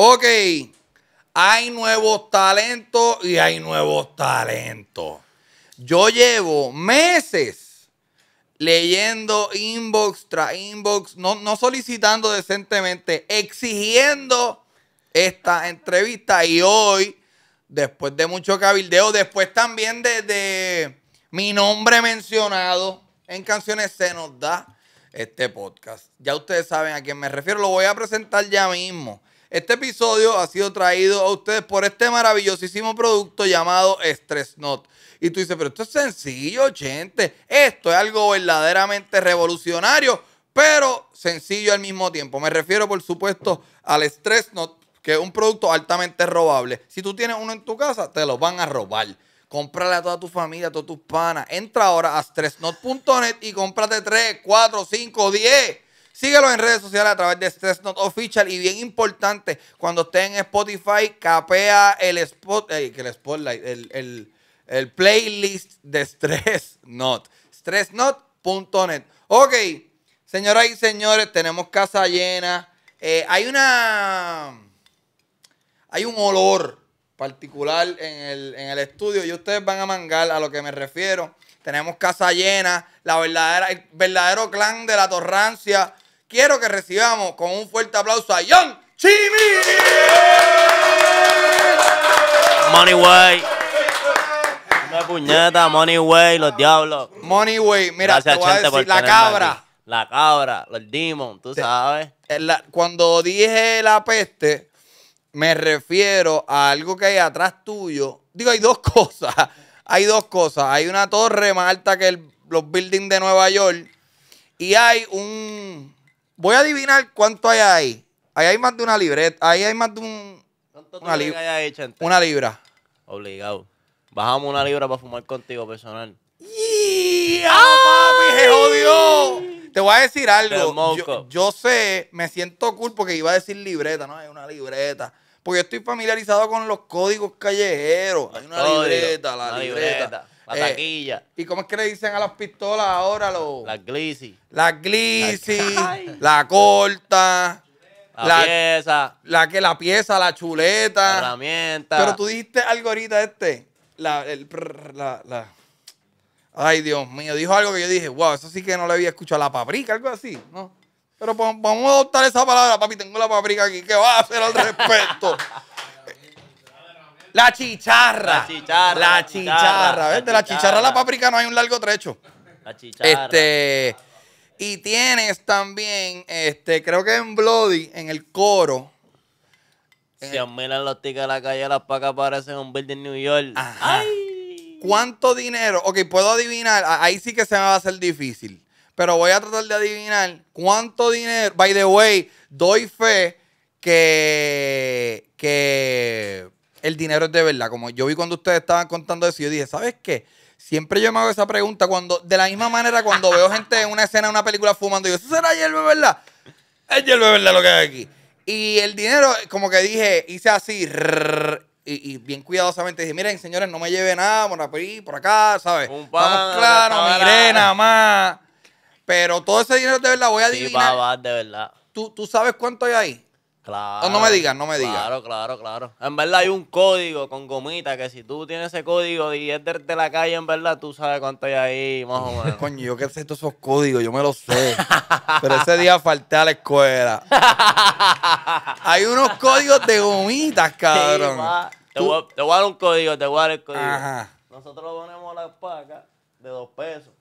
Ok, hay nuevos talentos y hay nuevos talentos. Yo llevo meses leyendo inbox tras inbox, no, solicitando decentemente, exigiendo esta entrevista y hoy, después de mucho cabildeo, después también de mi nombre mencionado en canciones, se nos da este podcast. Ya ustedes saben a quién me refiero, lo voy a presentar ya mismo. Este episodio ha sido traído a ustedes por este maravillosísimo producto llamado Stress Not. Y tú dices, pero esto es sencillo, gente. Esto es algo verdaderamente revolucionario, pero sencillo al mismo tiempo. Me refiero, por supuesto, al Stress Not, que es un producto altamente robable. Si tú tienes uno en tu casa, te lo van a robar. Cómprale a toda tu familia, a todos tus panas. Entra ahora a stressnot.net y cómprate 3, 4, 5, 10 Síguelo en redes sociales a través de Stress Not Official y bien importante, cuando estén en Spotify, capea el, spot, eh, el spotlight, el, el, playlist de Stress Not. Stressnot.net. Ok, señoras y señores, tenemos casa llena. Eh, hay una... Hay un olor particular en el, estudio y ustedes van a mangar a lo que me refiero tenemos casa llena, la verdadera, el verdadero clan de la torrancia quiero que recibamos con un fuerte aplauso a John Money Way. Una puñeta, Money Way, los diablos. Money Way, mira, te a decir, la cabra. La cabra, los Demon, tú sabes. cuando dije la peste, me refiero a algo que hay atrás tuyo. Digo, hay dos cosas. Hay dos cosas. Hay una torre más alta que los buildings de Nueva York. Y hay un, Voy a adivinar cuánto hay ahí. Ahí hay más de una libreta. Ahí hay más de un. ¿Cuánto una, libra hecho, una libra. Obligado. Bajamos una libra para fumar contigo personal. ¡Yeah! ¡Papi, se jodió! Te voy a decir algo. Yo, sé, me siento cool porque iba a decir libreta, ¿no? Hay una libreta. Porque yo estoy familiarizado con los códigos callejeros. Hay una libreta, la libreta. La eh, taquilla. ¿Y cómo es que le dicen a las pistolas ahora? Los, las glisi. Las glisi, la, corta. La, la, pieza. La que la pieza, la chuleta. La herramienta. Pero tú dijiste algo ahorita este. La, el, la, la. Ay, Dios mío. Dijo algo que yo dije, wow, eso sí que no le había escuchado. La paprika, algo así, ¿no? Pero pues, vamos a adoptar esa palabra, papi. Tengo la paprika aquí. ¿Qué va a hacer al respecto? La chicharra. La chicharra. La chicharra. la chicharra a la paprika no hay un largo trecho. La chicharra. Este. Y tienes también, este, creo que en Bloody, en el coro. Si mí los ticas de la calle, las pacas parecen un building en New York. Ajá. Ay. ¿Cuánto dinero? Ok, puedo adivinar. Ahí sí que se me va a hacer difícil. Pero voy a tratar de adivinar cuánto dinero. By the way, doy fe que. que el dinero es de verdad. Como yo vi cuando ustedes estaban contando eso, yo dije, ¿sabes qué? Siempre yo me hago esa pregunta cuando, de la misma manera, cuando veo gente en una escena, en una película fumando, yo, ¿eso será hierba, verdad? Es hierba, verdad lo que hay aquí. Y el dinero, como que dije, hice así, y, bien cuidadosamente dije, miren, señores, no me lleve nada por aquí, por acá, ¿sabes? Vamos, claro, nada más. Pero todo ese dinero de verdad voy a adivinar. de verdad. ¿Tú, ¿Tú sabes cuánto hay ahí? Claro. No, me digas, no me digas. Claro, claro, claro. En verdad hay un código con gomitas que si tú tienes ese código y es de, la calle, en verdad tú sabes cuánto hay ahí, más o menos. Coño, yo qué sé todos esos códigos, yo me los sé. Pero ese día falté a la escuela. hay unos códigos de gomitas, cabrón. te, voy un código, te voy el código. Nosotros ponemos las pacas de dos pesos.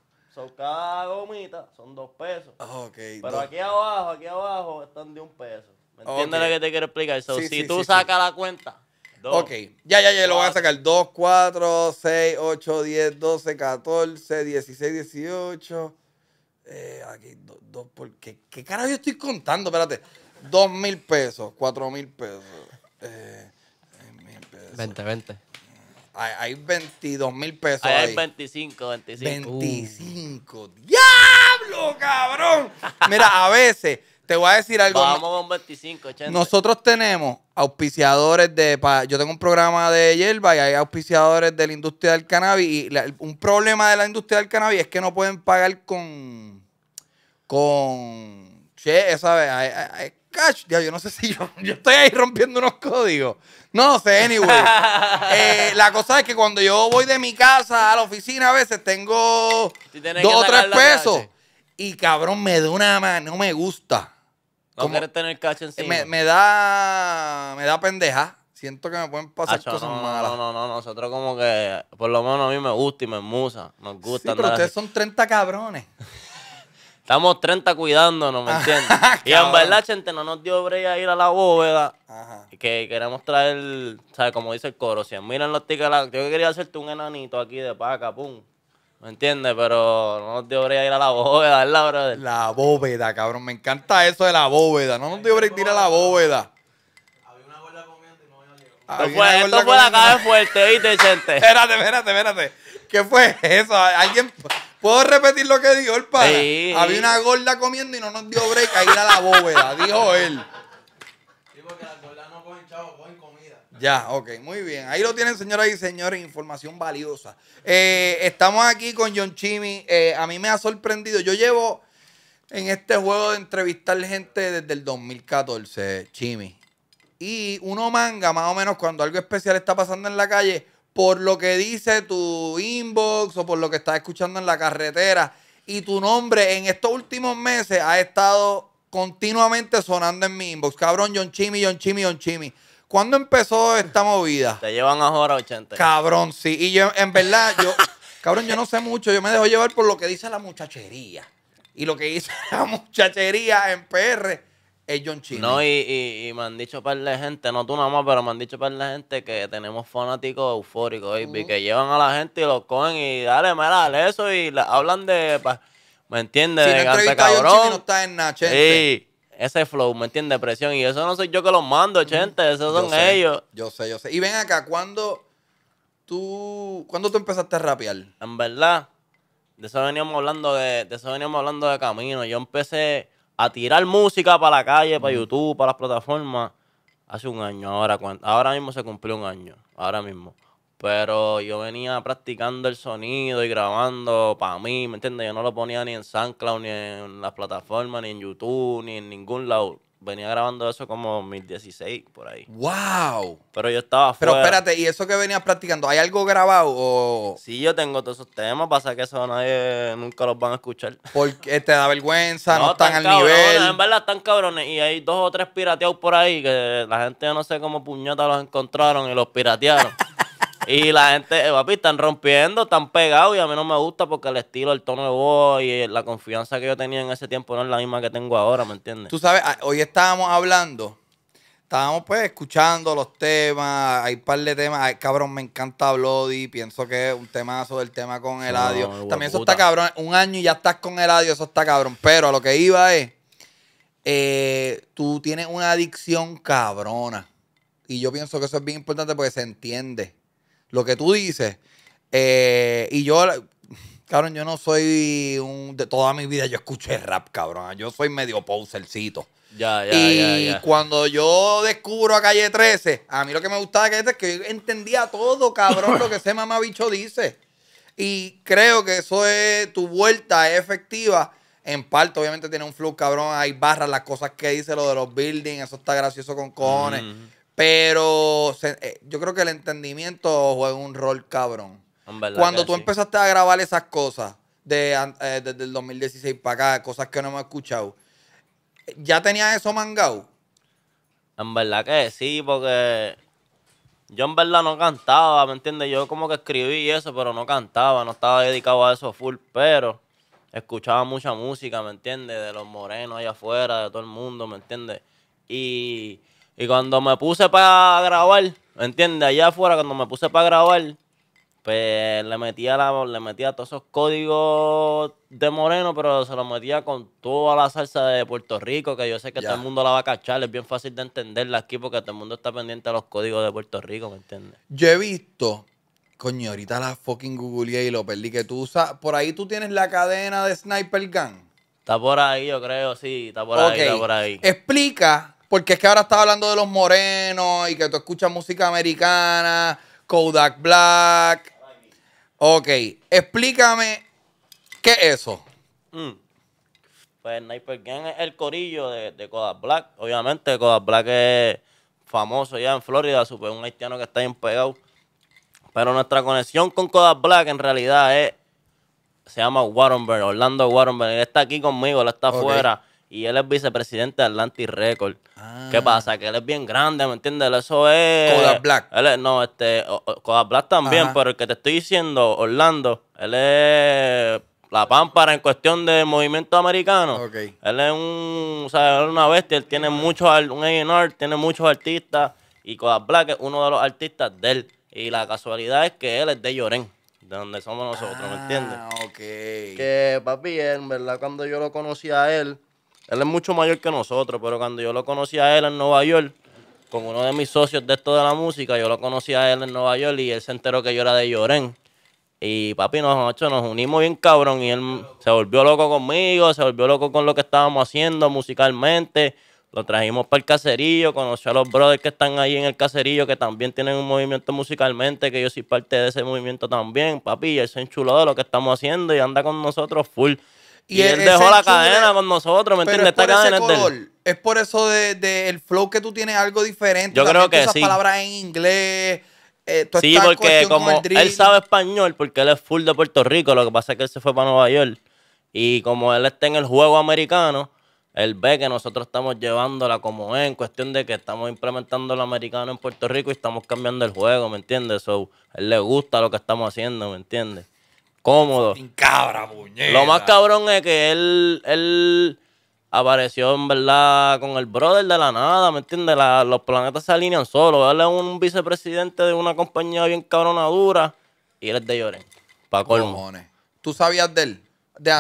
cada gomita son dos pesos. Pero aquí abajo, aquí abajo están de un peso. ¿Me entiendes lo que te quiero explicar? si tú sacas la cuenta. ok, ya, ya, ya, lo van a sacar. 2, 4, 6, 8, 10, 12, 14, 16, 18. Eh, aquí, ¿Qué, ¿Qué carajo yo estoy contando? Espérate. 2 mil pesos, 4 mil pesos. 20, eh, 20. Hay, 22 mil pesos. hay 25, 25. 25. ¡Diablo, cabrón! Mira, a veces te voy a decir algo. Vamos 25, Nosotros tenemos auspiciadores de... yo tengo un programa de hierba y hay auspiciadores de la industria del cannabis. Y un problema de la industria del cannabis es que no pueden pagar con... Con... Che, esa vez yo no sé si yo, yo estoy ahí rompiendo unos códigos. No lo sé, anyway. Eh, la cosa es que cuando yo voy de mi casa a la oficina a veces tengo dos o tres pesos. Y cabrón, me da una mano, no me gusta. No quieres tener cacho eh, encima. Me, da. Me da pendeja. Siento que me pueden pasar cosas malas. No, no, no, nosotros como que. Por lo menos a mí me gusta y me musa. Nos gusta. Sí, pero ustedes son 30 cabrones. Estamos 30 cuidándonos, ¿me ah, entiendes? y en verdad, gente, no nos dio brea ir a la bóveda. Ajá. Que queremos traer, ¿sabes? Como dice el coro, si miran los tickets. Yo quería hacerte un enanito aquí de paca, pum. ¿Me entiendes? Pero no nos dio break ir a la bóveda, ¿verdad, brother? La bóveda, cabrón. Me encanta eso de la bóveda. No nos dio break ir a la bóveda. Había una gorda comiendo y no había a Esto fue, fue la cabeza fuerte, ¿viste, gente? espérate, espérate, espérate. ¿Qué fue eso? ¿Alguien ¿Puedo repetir lo que dijo el padre? Sí. Había una gorda comiendo y no nos dio break a ir a la bóveda, dijo él. Sí, porque la gorda no cogen chavo, ya, ok, muy bien. Ahí lo tienen, señoras y señores, información valiosa. Eh, estamos aquí con John Chimmy. Eh, a mí me ha sorprendido. Yo llevo en este juego de entrevistar gente desde el 2014, Chimmy. Y uno manga, más o menos, cuando algo especial está pasando en la calle, por lo que dice tu inbox o por lo que estás escuchando en la carretera. Y tu nombre en estos últimos meses ha estado continuamente sonando en mi inbox. Cabrón, John Chimi, John Chimi, John Chimi. ¿Cuándo empezó esta movida? Te llevan a hora 80. Cabrón, sí. Y yo, en verdad, yo, cabrón, yo no sé mucho. Yo me dejo llevar por lo que dice la muchachería. Y lo que dice la muchachería en PR es John Chile. No, y, me han dicho para la gente, no tú nada más, pero me han dicho para la gente que tenemos fanáticos eufóricos, y que llevan a la gente y los cogen y dale, me dale eso y hablan de... ¿Me entiendes? Si no de John está en Nachente. Sí ese flow, ¿me entiendes? Presión. Y eso no soy yo que los mando, gente. Mm. Esos son ellos. Yo sé, yo sé. Y ven acá, ¿cuándo tú, tú empezaste a rapear? En verdad, de eso veníamos hablando de, de eso veníamos hablando de camino. Yo empecé a tirar música para la calle, para mm. YouTube, para las plataformas, hace un año. Ahora, ahora mismo se cumplió un año. Ahora mismo. Pero yo venía practicando el sonido y grabando para mí, ¿me entiendes? Yo no lo ponía ni en SoundCloud, ni en las plataformas, ni en YouTube, ni en ningún lado. Venía grabando eso como 2016, por ahí. ¡Wow! Pero yo estaba fuera. Pero espérate, ¿y eso que venías practicando? ¿Hay algo grabado o...? Sí, yo tengo todos esos temas, pasa que eso nadie nunca los van a escuchar. Porque te da vergüenza, no, están, al nivel. En verdad están cabrones y hay dos o tres pirateados por ahí que la gente no sé cómo puñeta los encontraron y los piratearon. Y la gente, eh, papi, están rompiendo, están pegados y a mí no me gusta porque el estilo, el tono de voz y la confianza que yo tenía en ese tiempo no es la misma que tengo ahora, ¿me entiendes? Tú sabes, ah, hoy estábamos hablando, estábamos pues escuchando los temas, hay un par de temas, ay, cabrón, me encanta Bloody, pienso que es un temazo el tema con el audio También eso está cabrón, un año y ya estás con el audio, eso está cabrón, pero a lo que iba es, eh, tú tienes una adicción cabrona. Y yo pienso que eso es bien importante porque se entiende lo que tú dices. Eh, y yo, cabrón, yo no soy un. De toda mi vida yo escuché rap, cabrón. Yo soy medio posercito. Ya, ya, y ya, cuando yo descubro a Calle 13, a mí lo que me gustaba que es que entendía todo, cabrón, lo que ese mamabicho dice. Y creo que eso es tu vuelta efectiva. En parte, obviamente, tiene un flow, cabrón. Hay barras, las cosas que dice, lo de los buildings, eso está gracioso con cojones. Pero eh, yo creo que el entendimiento juega un rol cabrón. Cuando tú empezaste a grabar esas cosas de, eh, desde el 2016 para acá, cosas que no me he escuchado, ¿ya tenías eso mangado? En verdad que sí, porque yo en verdad no cantaba, ¿me entiendes? Yo como que escribí eso, pero no cantaba, no estaba dedicado a eso full, pero escuchaba mucha música, ¿me entiendes? De los morenos allá afuera, de todo el mundo, ¿me entiendes? Y y cuando me puse para grabar, ¿me ¿entiendes? Allá afuera, cuando me puse para grabar, pues le metía, la, le metía todos esos códigos de Moreno, pero se los metía con toda la salsa de Puerto Rico, que yo sé que todo el mundo la va a cachar. Es bien fácil de entenderla aquí porque todo el mundo está pendiente a los códigos de Puerto Rico, ¿me entiendes? Yo he visto Coño, la fucking googleé y lo perdí. Que tú usas. Por ahí tú tienes la cadena de Sniper Gun. Está por ahí, yo creo, sí. Está por ahí, está por ahí. Explica porque es que ahora estás hablando de los morenos y que tú escuchas música americana, Kodak Black. Ok, explícame qué es eso. Mm. Pues Sniper Gang es el corillo de, Kodak Black. Obviamente, Kodak Black es famoso ya en Florida, super un haitiano que está bien pegado. Pero nuestra conexión con Kodak Black en realidad es. Se llama Warrenberg, Orlando Warrenberg. Él está aquí conmigo, él está afuera y él es vicepresidente de Atlantic Records. Ah. ¿Qué pasa? Que él es bien grande, ¿me entiendes? Eso es. Black. no, este. Kodak Black también, pero el que te estoy diciendo, Orlando, él es la pámpara en cuestión de movimiento americano. Él es un, o sea, él es una bestia, él tiene muchos, un tiene muchos artistas y Kodak Black es uno de los artistas de él. Y la casualidad es que él es de Llorén, de donde somos nosotros, ¿me ah, entiendes? ok. Que papi, en verdad cuando yo lo conocí a él, él es mucho mayor que nosotros, pero cuando yo lo conocí a él en Nueva York, con uno de mis socios de esto de la música, yo lo conocí a él en Nueva York y él se enteró que yo era de Lloren. Y papi, nos, nos unimos bien cabrón y él se volvió loco conmigo, se volvió loco con lo que estábamos haciendo musicalmente. Lo trajimos para el caserío, conoció a los brothers que están ahí en el caserillo que también tienen un movimiento musicalmente, que yo soy parte de ese movimiento también, papi. Y él se enchuló de lo que estamos haciendo y anda con nosotros full. Y, él, e- dejó la cadena con nosotros, ¿me entiendes? Esta cadena es Es por eso del de, el flow que tú tienes algo diferente. Yo creo que sí. palabras en inglés. Eh, sí, porque como él sabe español, porque él es full de Puerto Rico, lo que pasa es que él se fue para Nueva York. Y como él está en el juego americano, él ve que nosotros estamos llevándola como es, en cuestión de que estamos implementando lo americano en Puerto Rico y estamos cambiando el juego, ¿me entiendes? So, él le gusta lo que estamos haciendo, ¿me entiendes? Cómodo. Cabra, Lo más cabrón es que él, él apareció, en verdad, con el brother de la nada, ¿me entiendes? los planetas se alinean solo. Él es un vicepresidente de una compañía bien cabronadura y él es de Lloren. Pa' colmo. ¿Tú sabías de él?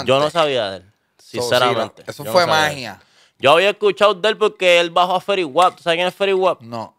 Yo no sabía de él, sinceramente. Eso fue magia. Yo había escuchado de él porque él bajó a Ferry Wap. ¿Tú sabes quién es Ferry Wap? No.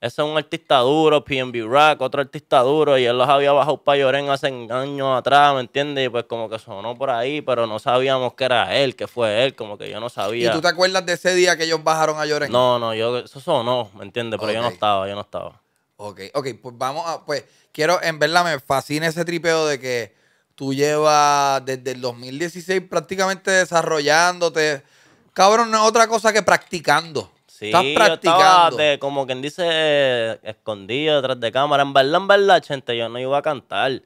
Ese es un artista duro, PNB Rack, otro artista duro, y él los había bajado para Llorén hace años atrás, ¿me entiendes? Y pues como que sonó por ahí, pero no sabíamos que era él, que fue él, como que yo no sabía. ¿Y tú te acuerdas de ese día que ellos bajaron a Lloren? No, no, yo, eso sonó, ¿me entiendes? Pero yo no estaba, yo no estaba. Ok, ok, pues vamos a, pues quiero, en verdad me fascina ese tripeo de que tú llevas desde el 2016 prácticamente desarrollándote. Cabrón, no es otra cosa que practicando. Sí, practicando. Yo estaba como quien dice, escondido detrás de cámara. En verdad, en verdad, gente, yo no iba a cantar.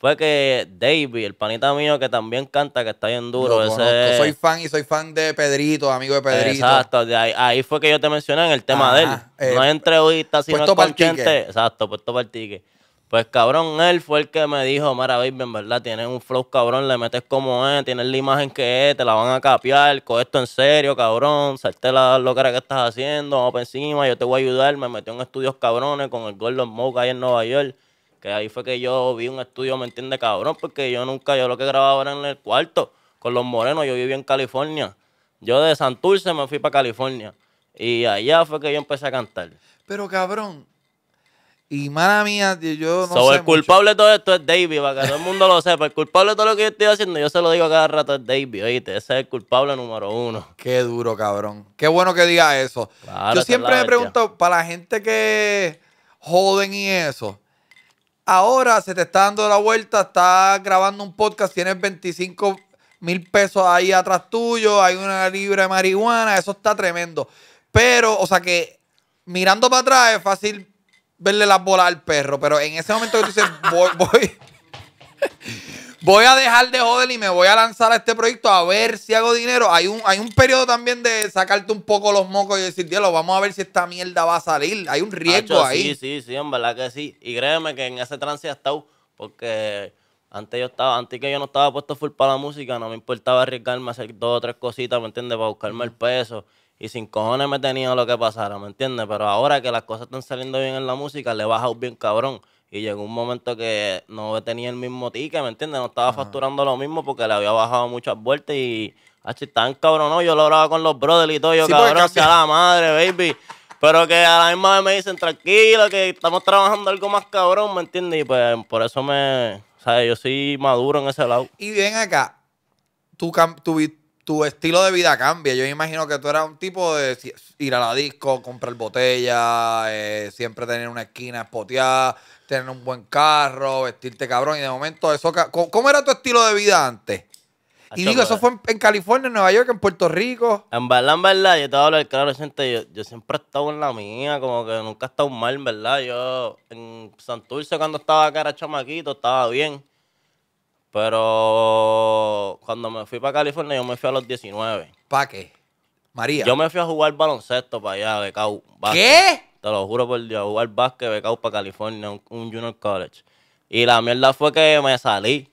Fue que David, el panita mío que también canta, que está bien duro. Soy fan y soy fan de Pedrito, amigo de Pedrito. Exacto, ahí, fue que yo te mencioné en el tema de él. Eh, no hay hoy sino con gente. Exacto, puesto para el pues cabrón, él fue el que me dijo, mira, en verdad, tienes un flow cabrón, le metes como es, tienes la imagen que es, te la van a capear, con esto en serio, cabrón, salte la locura que estás haciendo, vamos para encima, yo te voy a ayudar, me metió en estudios cabrones con el Golden Moke ahí en Nueva York, que ahí fue que yo vi un estudio, ¿me entiende cabrón? Porque yo nunca, yo lo que grababa era en el cuarto, con los morenos, yo vivía en California. Yo de Santurce me fui para California. Y allá fue que yo empecé a cantar. Pero cabrón, y mala mía, yo no sé El culpable de todo esto es David, para que todo el mundo lo sepa. El culpable de todo lo que yo estoy haciendo, yo se lo digo cada rato, es David, oíste. Ese es el culpable número uno. Qué duro, cabrón. Qué bueno que diga eso. yo siempre me pregunto, para la gente que joden y eso, ahora se te está dando la vuelta, está grabando un podcast, tienes 25 mil pesos ahí atrás tuyo, hay una libra de marihuana, eso está tremendo. Pero, o sea que mirando para atrás es fácil verle las bolas al perro, pero en ese momento que tú dices, voy, voy, a dejar de joder y me voy a lanzar a este proyecto a ver si hago dinero. Hay un, hay un periodo también de sacarte un poco los mocos y decir, Dios vamos a ver si esta mierda va a salir. Hay un riesgo ahí. Sí, sí, sí, en verdad que sí. Y créeme que en ese trance ya estado, porque antes yo estaba, antes que yo no estaba puesto full para la música, no me importaba arriesgarme a hacer dos o tres cositas, ¿me entiendes? Para buscarme el peso y sin cojones me tenía lo que pasara, ¿me entiendes? Pero ahora que las cosas están saliendo bien en la música, le he bajado bien cabrón. Y llegó un momento que no tenía el mismo ticket, ¿me entiendes? No estaba facturando lo mismo porque le había bajado muchas vueltas y... así tan cabrón, no, yo lo grababa con los brothers y todo, yo cabrón, sea la madre, baby. Pero que a la misma vez me dicen, tranquilo, que estamos trabajando algo más cabrón, ¿me entiendes? Y pues por eso me, o sea, yo soy maduro en ese lado. Y ven acá, tú tu, tu estilo de vida cambia. Yo imagino que tú eras un tipo de ir a la disco, comprar botellas, eh, siempre tener una esquina espoteada, tener un buen carro, vestirte cabrón. Y de momento, eso ¿cómo, era tu estilo de vida antes? Ah, y digo, eso fue en, California, en Nueva York, en Puerto Rico. En verdad, en verdad, yo te voy a hablar gente. Yo, siempre he estado en la mía, como que nunca he estado mal, en verdad. Yo en Santurce, cuando estaba acá, era chamaquito, estaba bien. Pero cuando me fui para California, yo me fui a los 19. ¿Para qué? María. Yo me fui a jugar baloncesto para allá, becau. ¿Qué? Te lo juro por Dios, jugar básquet, becau para California, un, junior college. Y la mierda fue que me salí.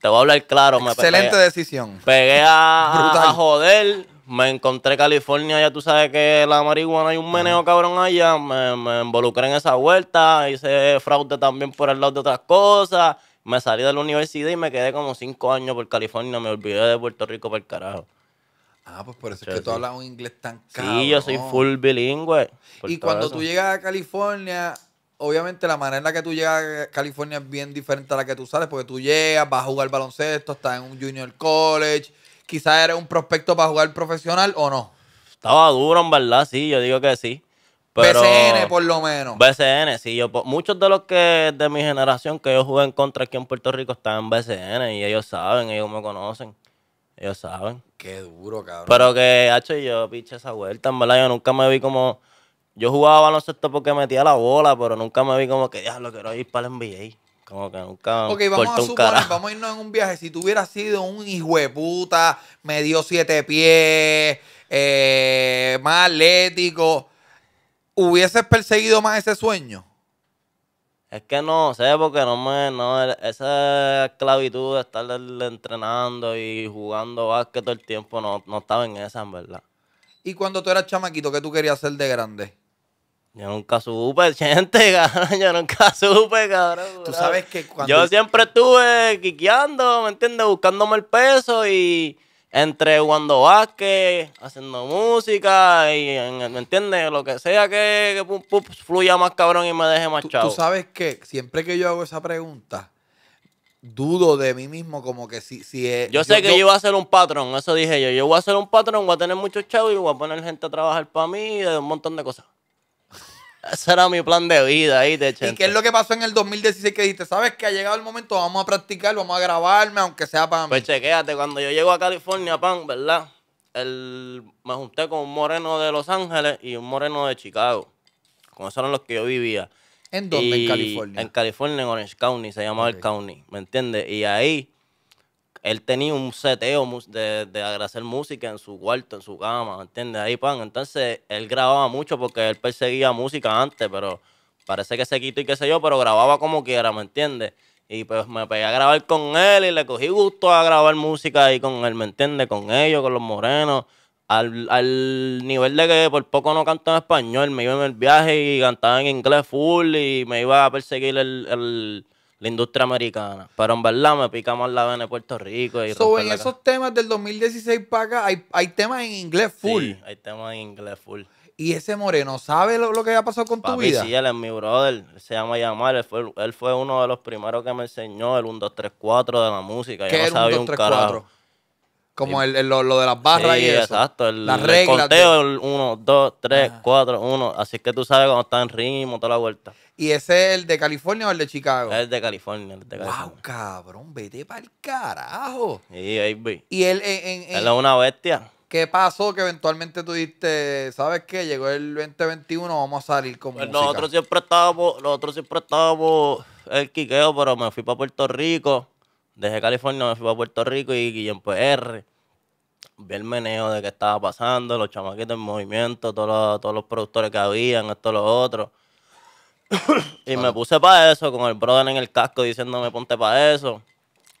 Te voy a hablar claro. Excelente decisión. Pegué a, joder me encontré California, ya tú sabes que la marihuana hay un meneo cabrón allá, me, involucré en esa vuelta, hice fraude también por el lado de otras cosas, me salí de la universidad y me quedé como cinco años por California. Me olvidé de Puerto Rico por el carajo. Ah, pues por eso es que tú hablas un inglés tan caro. Sí, yo soy full bilingüe. Y cuando tú llegas a California, obviamente la manera en la que tú llegas a California es bien diferente a la que tú sales, porque tú llegas, vas a jugar baloncesto, estás en un junior college, quizás eres un prospecto para jugar profesional o no. Estaba duro, en verdad, sí, yo digo que sí. BCN por lo menos. BCN, sí. Yo, muchos de los que de mi generación que yo jugué en contra aquí en Puerto Rico están en BCN y ellos saben, ellos me conocen. Ellos saben. Qué duro, cabrón. Pero que, hecho? yo pinche esa vuelta, en verdad. Yo nunca me vi como. Yo jugaba baloncesto porque metía la bola, pero nunca me vi como que, ya lo quiero ir para el NBA. Como que nunca. Ok, vamos a suponer, vamos a irnos en un viaje. Si tú sido un hijo de puta, medio siete pies, eh, más atlético ¿Hubieses perseguido más ese sueño? Es que no sé, porque no me. No, esa esclavitud de estar entrenando y jugando básquet todo el tiempo, no, no estaba en esa, en verdad. ¿Y cuando tú eras chamaquito, qué tú querías hacer de grande? Yo nunca supe, gente, Yo nunca supe, cabrón. Tú sabes que cuando. Yo siempre estuve quiqueando, ¿me entiendes? Buscándome el peso y entre Wando Vázquez, haciendo música y, ¿me entiendes? Lo que sea que, fluya más cabrón y me deje más chavo. Tú, sabes que siempre que yo hago esa pregunta, dudo de mí mismo como que si, si es... Yo sé que yo, voy a ser un patrón, eso dije yo. Yo voy a ser un patrón, voy a tener muchos chavos y voy a poner gente a trabajar para mí y de un montón de cosas. Ese era mi plan de vida ahí te. ¿Y qué es lo que pasó en el 2016 que dijiste? ¿Sabes que ha llegado el momento? Vamos a practicar, vamos a grabarme, aunque sea para mí. Pues chequéate, cuando yo llego a California, pan, ¿verdad? El, me junté con un moreno de Los Ángeles y un moreno de Chicago. Con esos eran los que yo vivía. ¿En dónde? en California. En California, en Orange County, se llamaba el County, ¿me entiendes? Y ahí él tenía un seteo de, de hacer música en su cuarto, en su cama, ¿entiendes? Ahí, pan. Entonces, él grababa mucho porque él perseguía música antes, pero parece que se quitó y qué sé yo, pero grababa como quiera, ¿me entiendes? Y pues me pegué a grabar con él y le cogí gusto a grabar música ahí con él, ¿me entiendes? Con ellos, con los morenos. Al, al, nivel de que por poco no canto en español, me iba en el viaje y cantaba en inglés full y me iba a perseguir el, el la industria americana. Pero en verdad me pica más la de Puerto Rico. Y so, en esos temas del 2016 paga hay, hay temas en inglés full. Sí, hay temas en inglés full. ¿Y ese moreno sabe lo, que ha pasado con tu vida? Sí, él es mi brother. se llama Yamal. Él fue, él fue, uno de los primeros que me enseñó el 1, 2, 3, 4 de la música. Yo no sabía un, carajo. Como el, lo, de las barras y eso. exacto. El, las reglas. El conteo, el 1, 2, 3, Así que tú sabes cuando está en ritmo, toda la vuelta. ¿Y ese es el de California o el de Chicago? El de California, el de ¡Wow, cabrón! Vete para el carajo. Sí, baby. Y él en, en, Él es una bestia. ¿Qué pasó que eventualmente tú diste, sabes qué, llegó el 2021, vamos a salir como pues música. Nosotros siempre estábamos, nosotros siempre estábamos el quiqueo, pero me fui para Puerto Rico Dejé California, me fui a Puerto Rico y en PR. Vi el meneo de qué estaba pasando, los chamaquitos en movimiento, todos los, todos los productores que habían, esto, los otros. y me puse para eso, con el brother en el casco diciéndome ponte para eso.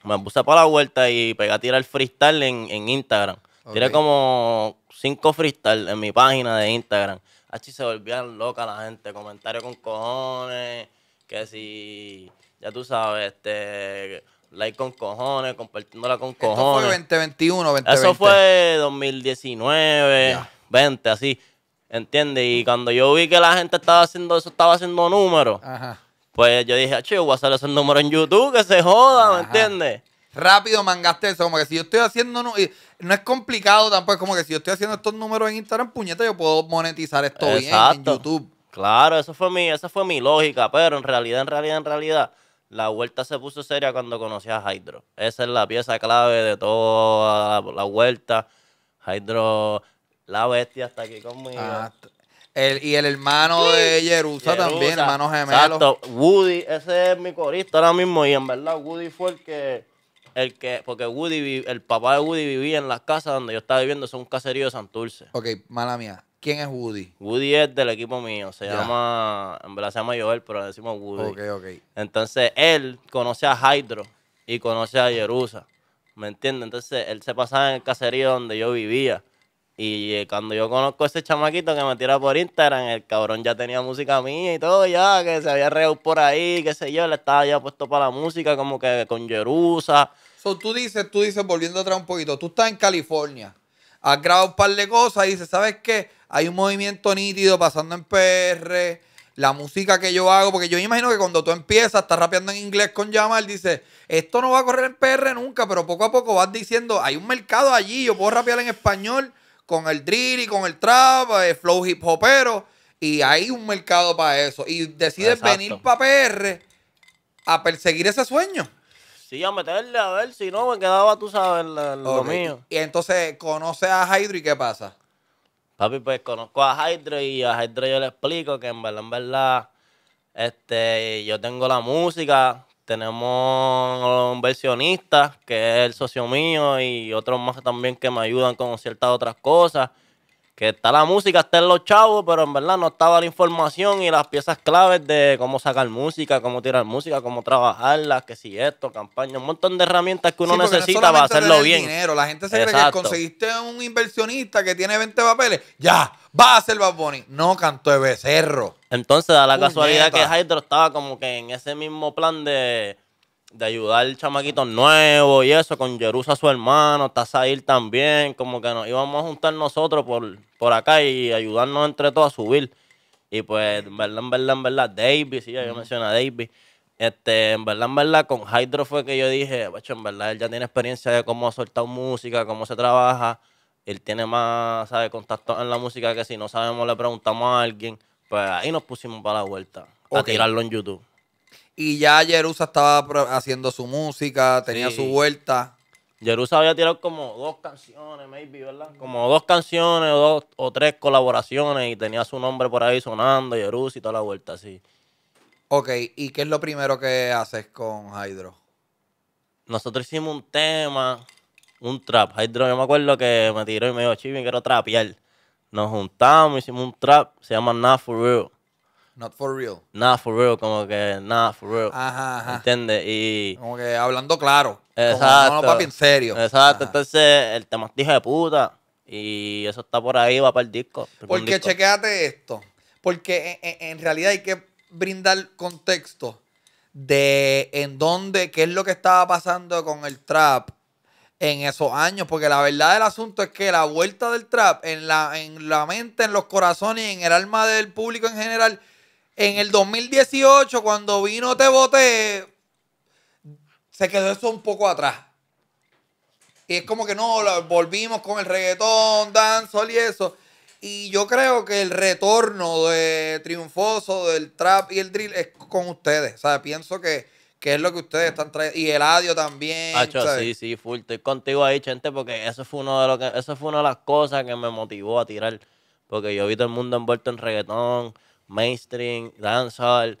Me puse para la vuelta y pegué a tirar freestyle en, en Instagram. Tiré como cinco freestyle en mi página de Instagram. Así se volvían loca la gente, comentarios con cojones, que si, ya tú sabes, este Like con cojones, compartiéndola con cojones. eso fue 2021, 2020. Eso fue 2019, 20, así. ¿Entiendes? Y cuando yo vi que la gente estaba haciendo eso, estaba haciendo números. Pues yo dije, che, voy a hacer esos números en YouTube, que se joda, ¿me entiendes? Rápido mangaste eso, como que si yo estoy haciendo, no, no es complicado tampoco, como que si yo estoy haciendo estos números en Instagram, puñeta, yo puedo monetizar esto bien en YouTube. Claro, eso fue mi, esa fue mi lógica, pero en realidad, en realidad, en realidad, la vuelta se puso seria cuando conocí a Hydro. Esa es la pieza clave de toda la, vuelta. Hydro, la bestia está aquí conmigo. Ah, el, y el hermano de Jerusa, también, hermano gemelo. Exacto, Woody, ese es mi corista ahora mismo y en verdad Woody fue el que, porque Woody, el papá de Woody vivía en las casas donde yo estaba viviendo, Es un caserío de Santurce. Ok, mala mía, ¿Quién es Woody? Woody es del equipo mío. Se llama. En verdad se llama Joel, pero le decimos Woody. Ok, ok. Entonces él conoce a Hydro y conoce a Jerusa. ¿Me entiendes? Entonces él se pasaba en el caserío donde yo vivía. Y eh, cuando yo conozco a ese chamaquito que me tira por Instagram, el cabrón ya tenía música mía y todo, ya, que se había reído por ahí, qué sé yo, le estaba ya puesto para la música, como que con Jerusa. So, tú dices, tú dices, volviendo atrás un poquito, tú estás en California, has grabado un par de cosas y dices, ¿sabes qué? hay un movimiento nítido pasando en PR, la música que yo hago, porque yo imagino que cuando tú empiezas, estás rapeando en inglés con Jamal, dice esto no va a correr en PR nunca, pero poco a poco vas diciendo, hay un mercado allí, yo puedo rapear en español con el drill y con el trap, el eh, flow hip hopero, y hay un mercado para eso. Y decides venir para PR a perseguir ese sueño. Sí, a meterle, a ver, si no me quedaba, tú sabes, lo mío. Y entonces conoce a Hydro y ¿qué pasa? Papi, pues conozco a Hydro y a Hydro yo le explico que en verdad, en verdad, este, yo tengo la música, tenemos un versionista que es el socio mío y otros más también que me ayudan con ciertas otras cosas que está la música, está en los chavos, pero en verdad no estaba la información y las piezas claves de cómo sacar música, cómo tirar música, cómo trabajarlas, que si esto, campaña, un montón de herramientas que uno necesita para hacerlo bien. Dinero. La gente se cree que conseguiste un inversionista que tiene 20 papeles, ya, va a ser Bad Bunny. No, canto de becerro. Entonces, da la casualidad que Hydro estaba como que en ese mismo plan de de ayudar chamaquito nuevo y eso, con Jerusa su hermano, Tazair también, como que nos íbamos a juntar nosotros por, por acá y ayudarnos entre todos a subir. Y pues, en verdad, en verdad, en verdad, David sí, ya yo mencioné a Davis. Este, en verdad, en verdad, con Hydro fue que yo dije, en verdad, él ya tiene experiencia de cómo ha soltado música, cómo se trabaja. Él tiene más, sabe, contacto en la música que si no sabemos le preguntamos a alguien. Pues ahí nos pusimos para la vuelta, a tirarlo en YouTube. Y ya Jerusa estaba haciendo su música, tenía su vuelta. Jerusa había tirado como dos canciones, maybe, ¿verdad? Como dos canciones o, dos, o tres colaboraciones y tenía su nombre por ahí sonando, Jerusa y toda la vuelta así. Ok, ¿y qué es lo primero que haces con Hydro? Nosotros hicimos un tema, un trap. Hydro, yo me acuerdo que me tiró y me dijo, Chibi, quiero trapear. Nos juntamos, hicimos un trap, se llama Not For Real. Not for real. Not for real, como que not for real. Ajá, ajá. ¿Entiendes? Y... Como que hablando claro. Exacto. no, papi, en serio. Exacto. Entonces, el tema es dije de puta. Y eso está por ahí, va para el disco. Porque chequéate chequeate esto. Porque e, e, en, realidad hay que brindar contexto de en dónde, qué es lo que estaba pasando con el trap en esos años, porque la verdad del asunto es que la vuelta del trap en la, en la mente, en los corazones y en el alma del público en general en el 2018, cuando vino Te se quedó eso un poco atrás. Y es como que no, volvimos con el reggaetón, dancehall y eso. Y yo creo que el retorno de triunfoso del trap y el drill es con ustedes. O sea, pienso que, es lo que ustedes están trayendo. Y el adio también. Hacho, sí, sí, full. Estoy contigo ahí, gente, porque eso fue uno de lo que, eso fue una de las cosas que me motivó a tirar. Porque yo vi todo el mundo envuelto en reggaetón mainstream, dancehall.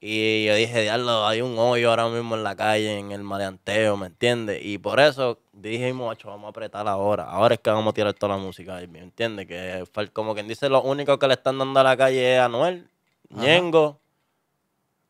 Y yo dije, diablo, hay un hoyo ahora mismo en la calle, en el maleanteo, ¿me entiendes? Y por eso dije, muchachos, vamos a apretar ahora. Ahora es que vamos a tirar toda la música, ¿me entiendes? Que como quien dice, lo único que le están dando a la calle es Anuel, Ñengo.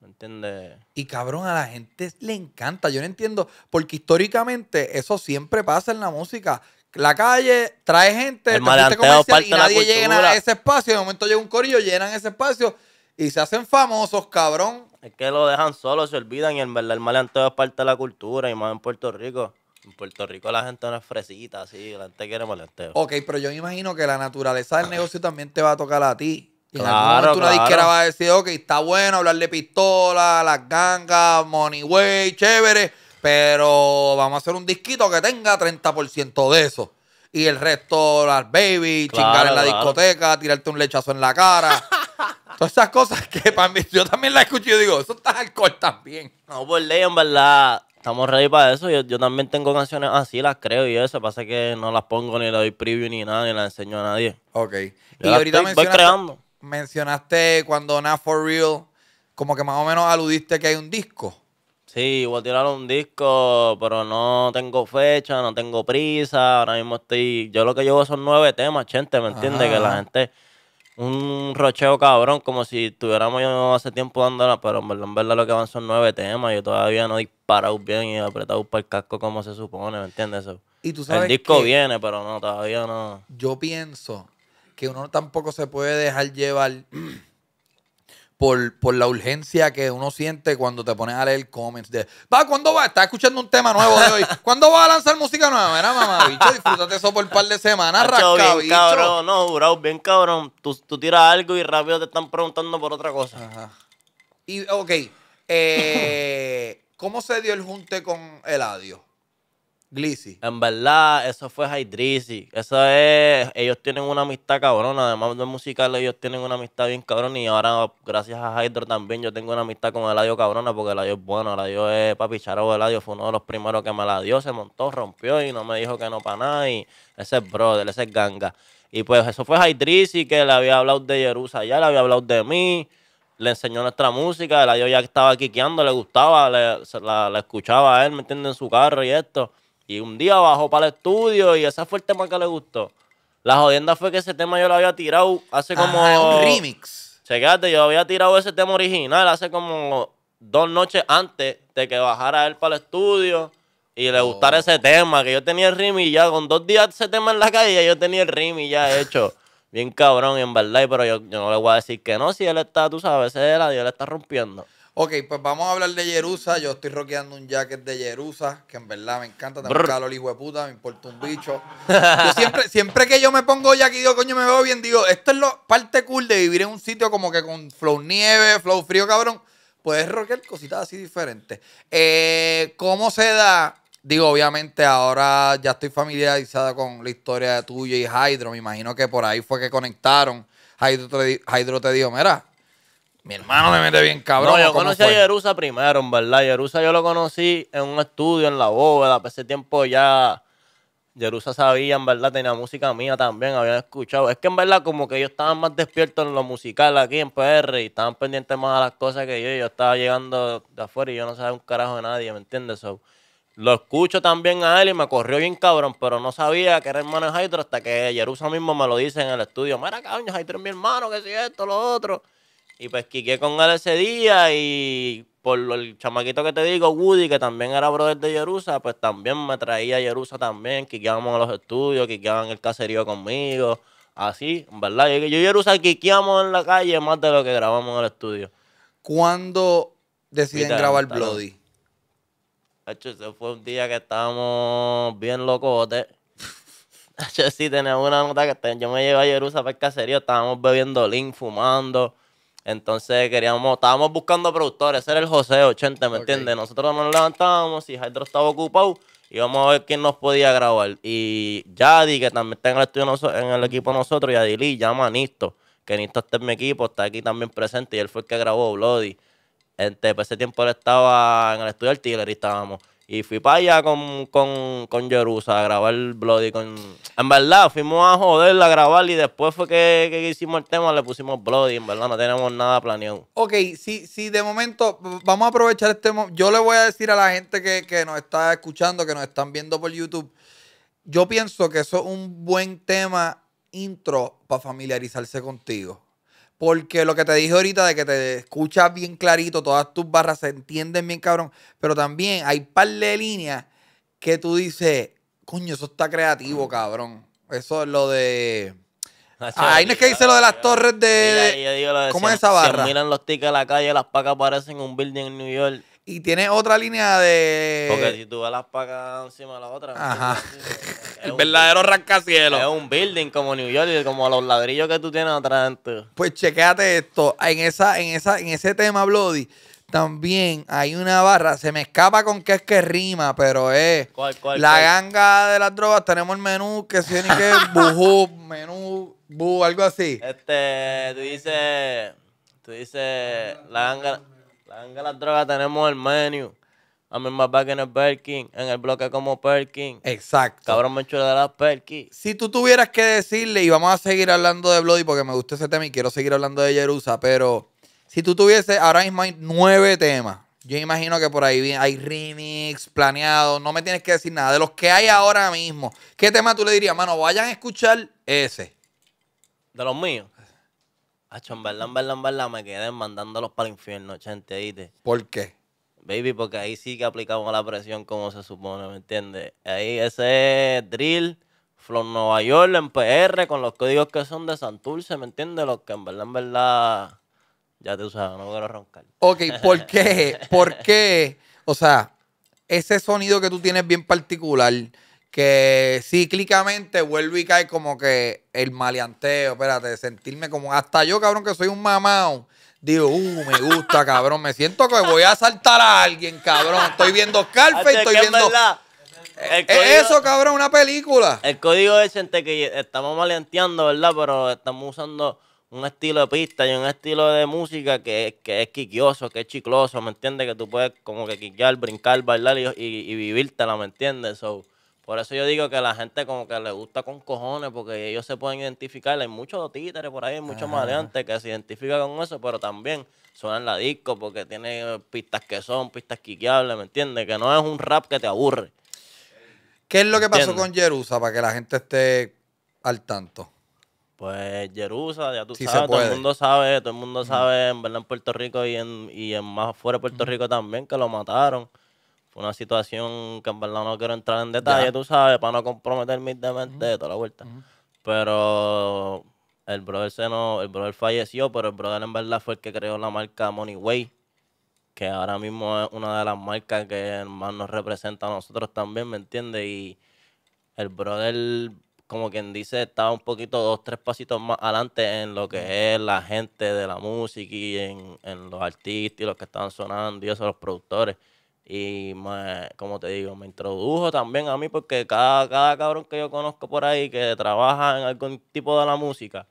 ¿Me entiendes? Y cabrón, a la gente le encanta. Yo no entiendo, porque históricamente eso siempre pasa en la música la calle, trae gente, el comercial parte y nadie llega a ese espacio. De momento llega un corillo, llenan ese espacio y se hacen famosos, cabrón. Es que lo dejan solo, se olvidan y en verdad el maleanteo es parte de la cultura y más en Puerto Rico. En Puerto Rico la gente no es fresita, así, la gente quiere maleanteo. Ok, pero yo me imagino que la naturaleza del negocio también te va a tocar a ti. Y claro, en algún momento una disquera va a decir, ok, está bueno hablar de pistola, las gangas, money way, chévere pero vamos a hacer un disquito que tenga 30% de eso. Y el resto, las baby, chingar en la discoteca, tirarte un lechazo en la cara. Todas esas cosas que para mí, yo también las escucho y digo, eso está alcohol también. No, pues ley, en verdad, estamos ready para eso. Yo, también tengo canciones así, las creo y eso. Pasa que no las pongo ni las doy preview ni nada, ni las enseño a nadie. Ok. y ahorita mencionaste, creando. mencionaste cuando Not For Real, como que más o menos aludiste que hay un disco. Sí, voy a tirar un disco, pero no tengo fecha, no tengo prisa. Ahora mismo estoy. Yo lo que llevo son nueve temas, gente, ¿me entiendes? Que la gente. Un rocheo cabrón, como si estuviéramos yo hace tiempo dándola, pero en verdad, lo que van son nueve temas. Yo todavía no he disparado bien y apretado para el casco como se supone, ¿me entiendes? Eso. Y tú sabes el disco viene, pero no, todavía no. Yo pienso que uno tampoco se puede dejar llevar por, la urgencia que uno siente cuando te pones a leer comments de, va, ¿cuándo va? Estás escuchando un tema nuevo de hoy. ¿Cuándo vas a lanzar música nueva? mamá, disfrútate eso por un par de semanas, rascado, bicho. cabrón, no, jurado, bien cabrón. Tú, tú, tiras algo y rápido te están preguntando por otra cosa. Ajá. Y, ok, eh, ¿cómo se dio el junte con el adiós Glizzy. En verdad, eso fue Hydrizzy. Eso es. Ellos tienen una amistad cabrona. Además de musical, ellos tienen una amistad bien cabrona. Y ahora, gracias a Hydro también, yo tengo una amistad con Eladio cabrona. Porque Eladio es bueno. Eladio es papi Charo. Eladio fue uno de los primeros que me la dio. Se montó, rompió y no me dijo que no para nada. Y ese es brother, ese es ganga. Y pues eso fue Hydrizzy que le había hablado de Jerusalén. Ya le había hablado de mí le enseñó nuestra música, Eladio ya estaba quiqueando, le gustaba, la, escuchaba a él, ¿me entiende, En su carro y esto. Y un día bajó para el estudio y ese fue el tema que le gustó. La jodienda fue que ese tema yo lo había tirado hace como. Ah, un remix. yo había tirado ese tema original hace como dos noches antes de que bajara él para el estudio y le oh. gustara ese tema. Que yo tenía el remix ya con dos días ese tema en la calle, yo tenía el remix ya hecho. bien cabrón, en verdad, pero yo, no le voy a decir que no, si él está, tú sabes, él, él está rompiendo. Ok, pues vamos a hablar de Jerusa. Yo estoy rockeando un jacket de Jerusa, que en verdad me encanta. Tengo calor, hijo de puta, me importa un bicho. Yo siempre, siempre que yo me pongo jacket, digo, coño, me veo bien. Digo, esto es lo parte cool de vivir en un sitio como que con flow nieve, flow frío, cabrón. Puedes rockear cositas así diferentes. Eh, ¿Cómo se da? Digo, obviamente ahora ya estoy familiarizada con la historia de tuya y Hydro. Me imagino que por ahí fue que conectaron. Hydro Hydro te dijo, mira, mi hermano me mete bien cabrón. No, yo conocí a Jerusa primero, en verdad. Jerusa yo lo conocí en un estudio, en la bóveda. Para ese tiempo ya Jerusa sabía, en verdad, tenía música mía también, había escuchado. Es que en verdad como que ellos estaban más despiertos en lo musical aquí en PR y estaban pendientes más a las cosas que yo. Yo estaba llegando de afuera y yo no sabía un carajo de nadie, ¿me entiendes? lo escucho también a él y me corrió bien cabrón, pero no sabía que era hermano de Hydro hasta que Jerusa mismo me lo dice en el estudio. Mira, cabrón, Hydro es mi hermano, que si esto, lo otro. Y pues quiqué con él ese día y por el chamaquito que te digo, Woody, que también era brother de Jerusa, pues también me traía a Jerusa también, quiqueábamos a los estudios, en el caserío conmigo, así, en verdad. Yo, yo y Yerusa quiqueamos en la calle más de lo que grabamos en el estudio. ¿Cuándo deciden grabar Bloody? hecho fue un día que estábamos bien locotes. sí, tenía una nota que yo me llevé a Jerusa para el caserío, estábamos bebiendo link, fumando. Entonces queríamos, estábamos buscando productores, era el José 80, ¿me entiendes? Nosotros nos levantábamos, y Hydro estaba ocupado, y íbamos a ver quién nos podía grabar. Y Yadi, que también está en el, estudio, en el equipo nosotros, y Adilí, llama a Nisto, que Nisto está en mi equipo, está aquí también presente, y él fue el que grabó Bloody. En este, pues, ese tiempo él estaba en el estudio artillery, estábamos. Y fui para allá con, con, con Jerusa a grabar Bloody. Con... En verdad, fuimos a joderla a grabar y después fue que, hicimos el tema, le pusimos Bloody. En verdad, no tenemos nada planeado. Ok, sí, sí, de momento, vamos a aprovechar este momento. Yo le voy a decir a la gente que nos está escuchando, que nos están viendo por YouTube. Yo pienso que eso es un buen tema intro para familiarizarse contigo. Porque lo que te dije ahorita de que te escuchas bien clarito, todas tus barras se entienden bien, cabrón. Pero también hay par de líneas que tú dices, coño, eso está creativo, cabrón. Eso es lo de. Ahí no es que dice lo de las torres de. ¿Cómo es esa barra? miran los tics a la calle, las pacas parecen un building en New York. Y tiene otra línea de. Porque si tú ves las pacas encima de la otra. Ajá el verdadero rascacielos. Es un building como New York, como los ladrillos que tú tienes atrás. Pues chequéate esto. En, esa, en, esa, en ese tema, Bloody, también hay una barra. Se me escapa con qué es que rima, pero es. la ganga de las drogas. Tenemos el menú que tiene que. buhu menú, bu, algo así. Este, tú dices. Tú dices. La La ganga de las drogas tenemos el menú. A mí más back en el Perkin, en el bloque como Perkin. Exacto. Cabrón me de las Perkin. Si tú tuvieras que decirle, y vamos a seguir hablando de Bloody porque me gusta ese tema y quiero seguir hablando de Jerusa, pero si tú tuviese ahora mismo hay nueve temas. Yo imagino que por ahí hay remix, planeado, no me tienes que decir nada. De los que hay ahora mismo, ¿qué tema tú le dirías, mano? Vayan a escuchar ese. De los míos. A en verdad, en verdad, en verdad, me quedé mandándolos para el infierno, gente, ¿viste? ¿Por qué? Baby, porque ahí sí que aplicamos la presión como se supone, ¿me entiendes? Ahí ese drill, Flor Nueva York en PR, con los códigos que son de Santurce, ¿me entiendes? Los que en verdad, en verdad, ya te usaba, no quiero roncar. Ok, ¿por qué? ¿Por qué? O sea, ese sonido que tú tienes bien particular, que cíclicamente vuelve y cae como que el maleanteo, espérate, sentirme como hasta yo, cabrón, que soy un mamao Digo, uh, me gusta, cabrón. Me siento que voy a asaltar a alguien, cabrón. Estoy viendo Scarface, estoy viendo. Eh, eso, cabrón, una película. El código es entre que estamos maleanteando, ¿verdad? Pero estamos usando un estilo de pista y un estilo de música que, es quiquioso, que es chicloso, ¿me entiendes? Que tú puedes como que quiquear, brincar, bailar y, y, y vivírtela, ¿me entiendes? So, por eso yo digo que a la gente como que le gusta con cojones, porque ellos se pueden identificar. Hay muchos títeres por ahí, hay muchos maleantes que se identifican con eso, pero también suenan la disco porque tiene pistas que son, pistas quiqueables, ¿me entiendes? Que no es un rap que te aburre. ¿Qué es lo que pasó con Jerusa para que la gente esté al tanto? Pues Jerusa, ya tú sabes, todo el mundo sabe, todo el mundo sabe, en verdad en Puerto Rico y en, y más afuera de Puerto Rico también, que lo mataron una situación que en verdad no quiero entrar en detalle, tú sabes, para no comprometer mi demente de toda la vuelta. Pero el brother se el brother falleció, pero el brother en verdad fue el que creó la marca Money Way, que ahora mismo es una de las marcas que más nos representa a nosotros también, ¿me entiendes? Y el brother, como quien dice, estaba un poquito dos, tres pasitos más adelante en lo que es la gente de la música y en, en los artistas y los que están sonando y eso, los productores. Y como te digo, me introdujo también a mí porque cada, cada cabrón que yo conozco por ahí que trabaja en algún tipo de la música,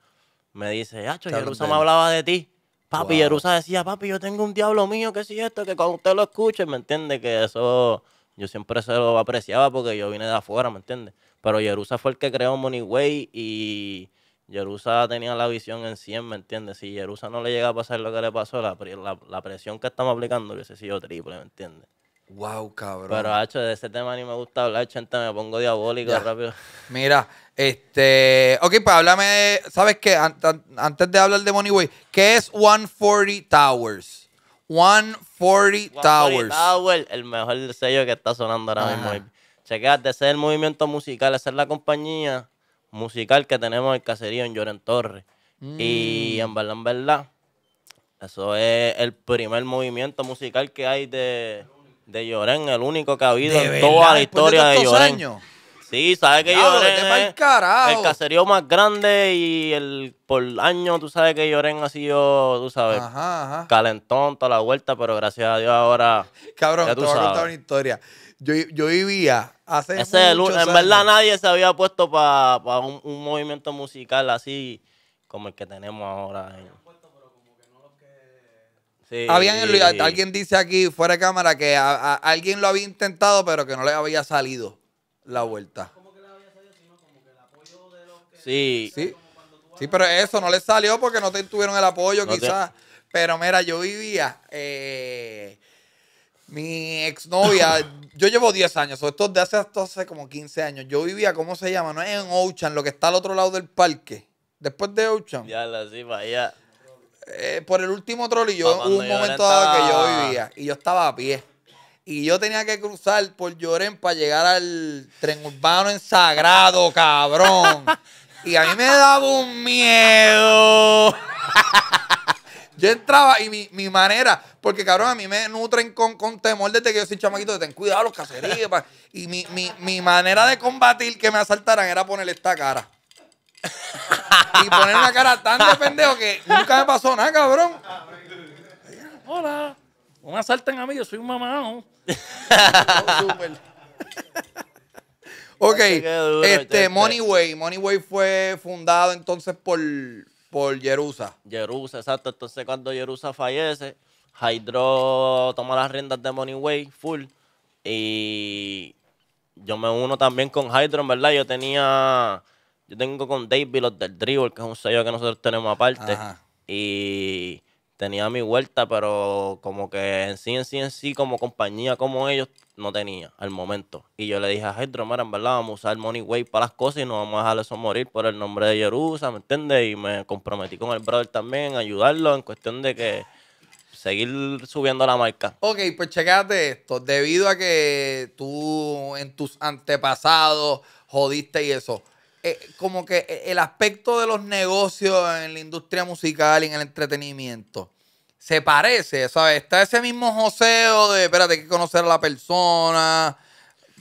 me dice, Hacho, Jerusa me hablaba de ti. Papi, Yerusa decía, papi, yo tengo un diablo mío, que si esto, que cuando usted lo escuche, ¿me entiende? Que eso yo siempre se lo apreciaba porque yo vine de afuera, ¿me entiende. Pero Yerusa fue el que creó Money Way y Yerusa tenía la visión en 100, ¿me entiende. Si Yerusa no le llega a pasar lo que le pasó, la, presión que estamos aplicando hubiese sido triple, ¿me entiende. Wow, cabrón. Pero, hacho, de ese tema ni me gusta hablar, gente, me pongo diabólico rápido. Mira, este. Ok, pues háblame. ¿Sabes qué? Antes de hablar de Way, ¿qué es 140 Towers? 140, 140 Towers. el mejor sello que está sonando ahora mismo. Chequéate, ese es el movimiento musical, esa es la compañía musical que tenemos en el caserío en Lloren Torres. Y mm. en verdad, en verdad, eso es el primer movimiento musical que hay de de Lloren, el único que ha habido en toda la historia de, de Sí, sabes que el caserío más grande y el por año, tú sabes que Lloren ha sido, tú sabes, calentón toda la vuelta, pero gracias a Dios ahora. Cabrón, te voy a contar una historia. Yo, vivía hace. Ese el, en verdad nadie se había puesto para un, movimiento musical así como el que tenemos ahora. Habían, alguien dice aquí, fuera de cámara, que alguien lo había intentado, pero que no le había salido la vuelta. que le había salido? Sí. Sí, sí pero eso no le salió porque no tuvieron el apoyo, quizás. Pero mira, yo vivía... Eh, mi exnovia, yo llevo 10 años, esto de hace, hace como 15 años. Yo vivía, ¿cómo se llama? No es en Ocean, lo que está al otro lado del parque. Después de Ocean. Ya, la sí, vaya eh, por el último troll y yo un momento dado que yo vivía y yo estaba a pie. Y yo tenía que cruzar por Lloren para llegar al tren urbano en Sagrado, cabrón. y a mí me daba un miedo. yo entraba y mi, manera, porque cabrón, a mí me nutren con, con temor desde que yo soy chamaquito, de ten cuidado los cacerías. Y mi, mi, mi manera de combatir que me asaltaran era ponerle esta cara. y poner una cara tan de pendejo que nunca me pasó nada, cabrón. Hola, no me asalten a mí, yo soy un mamado. ok, este, Moneyway. Moneyway fue fundado entonces por, por Jerusa. Jerusa, exacto. Entonces cuando Jerusa fallece, Hydro toma las riendas de Moneyway full. Y yo me uno también con Hydro, en verdad. Yo tenía yo tengo con David los del Dribble, que es un sello que nosotros tenemos aparte. Y tenía mi vuelta, pero como que en sí, en sí, en sí, como compañía, como ellos, no tenía al momento. Y yo le dije a Hedro, mira, en verdad vamos a usar Money Way para las cosas y no vamos a dejar eso morir por el nombre de Jerusa, ¿me entiendes? Y me comprometí con el brother también, ayudarlo en cuestión de que seguir subiendo la marca. Ok, pues checate esto. Debido a que tú en tus antepasados jodiste y eso eh, como que eh, el aspecto de los negocios en la industria musical y en el entretenimiento se parece, ¿sabes? Está ese mismo joseo de, espérate, hay que conocer a la persona,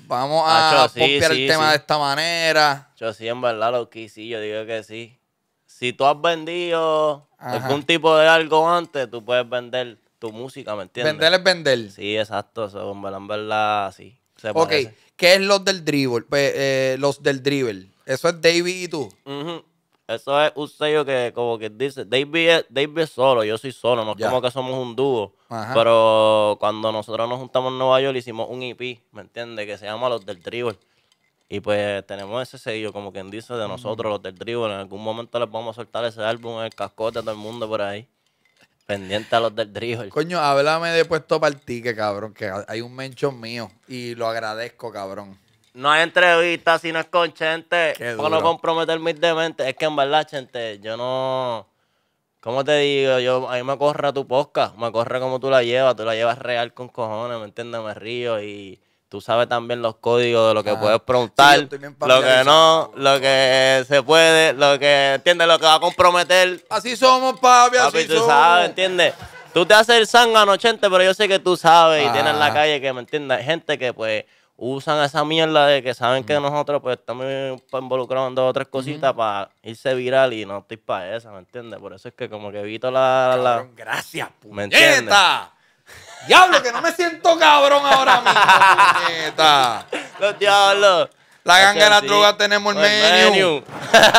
vamos a copiar el tema de esta manera. Yo sí, en verdad, lo que sí, yo digo que sí. Si tú has vendido algún tipo de algo antes, tú puedes vender tu música, ¿me entiendes? Vender es vender. Sí, exacto, eso, en verdad, en verdad sí. ¿qué es los del dribble? Eh, los del dribble. Eso es David y tú. Eso es un sello que como que dice, David es, David solo, yo soy solo, no es como que somos un dúo. Pero cuando nosotros nos juntamos en Nueva York hicimos un EP, ¿me entiendes? Que se llama Los del Dribble Y pues tenemos ese sello, como quien dice, de nosotros, los del Dribble, En algún momento les vamos a soltar ese álbum en el cascote a todo el mundo por ahí. Pendiente a los del Dribble Coño, háblame de puesto para el ticket, cabrón, que hay un mencho mío. Y lo agradezco, cabrón. No hay entrevistas si no es con Chente. Por no comprometer mis Es que en verdad, Chente, yo no. ¿Cómo te digo? Yo, a mí me corre tu posca. Me corre como tú la llevas. Tú la llevas real con cojones, ¿me entiendes? Me río y tú sabes también los códigos de lo que ah. puedes preguntar, lo que no, lo que se puede, lo que, ¿entiendes? Lo que va a comprometer. Así somos, papi, así tú sabes, ¿entiendes? Tú te haces el zángano, gente, pero yo sé que tú sabes y tienes en la ah. calle que, ¿me entiendes? Hay Gente que, pues, usan esa mierda de que saben que nosotros pues estamos pues, involucrados en dos o tres cositas para irse viral y no estoy para esa, ¿me entiendes? Por eso es que como que evito la... la, gracias, puñeta. Diablo, que no me siento cabrón ahora mismo, puñeta. Los diablos. La ganga de la droga tenemos el menú. Pues, menú.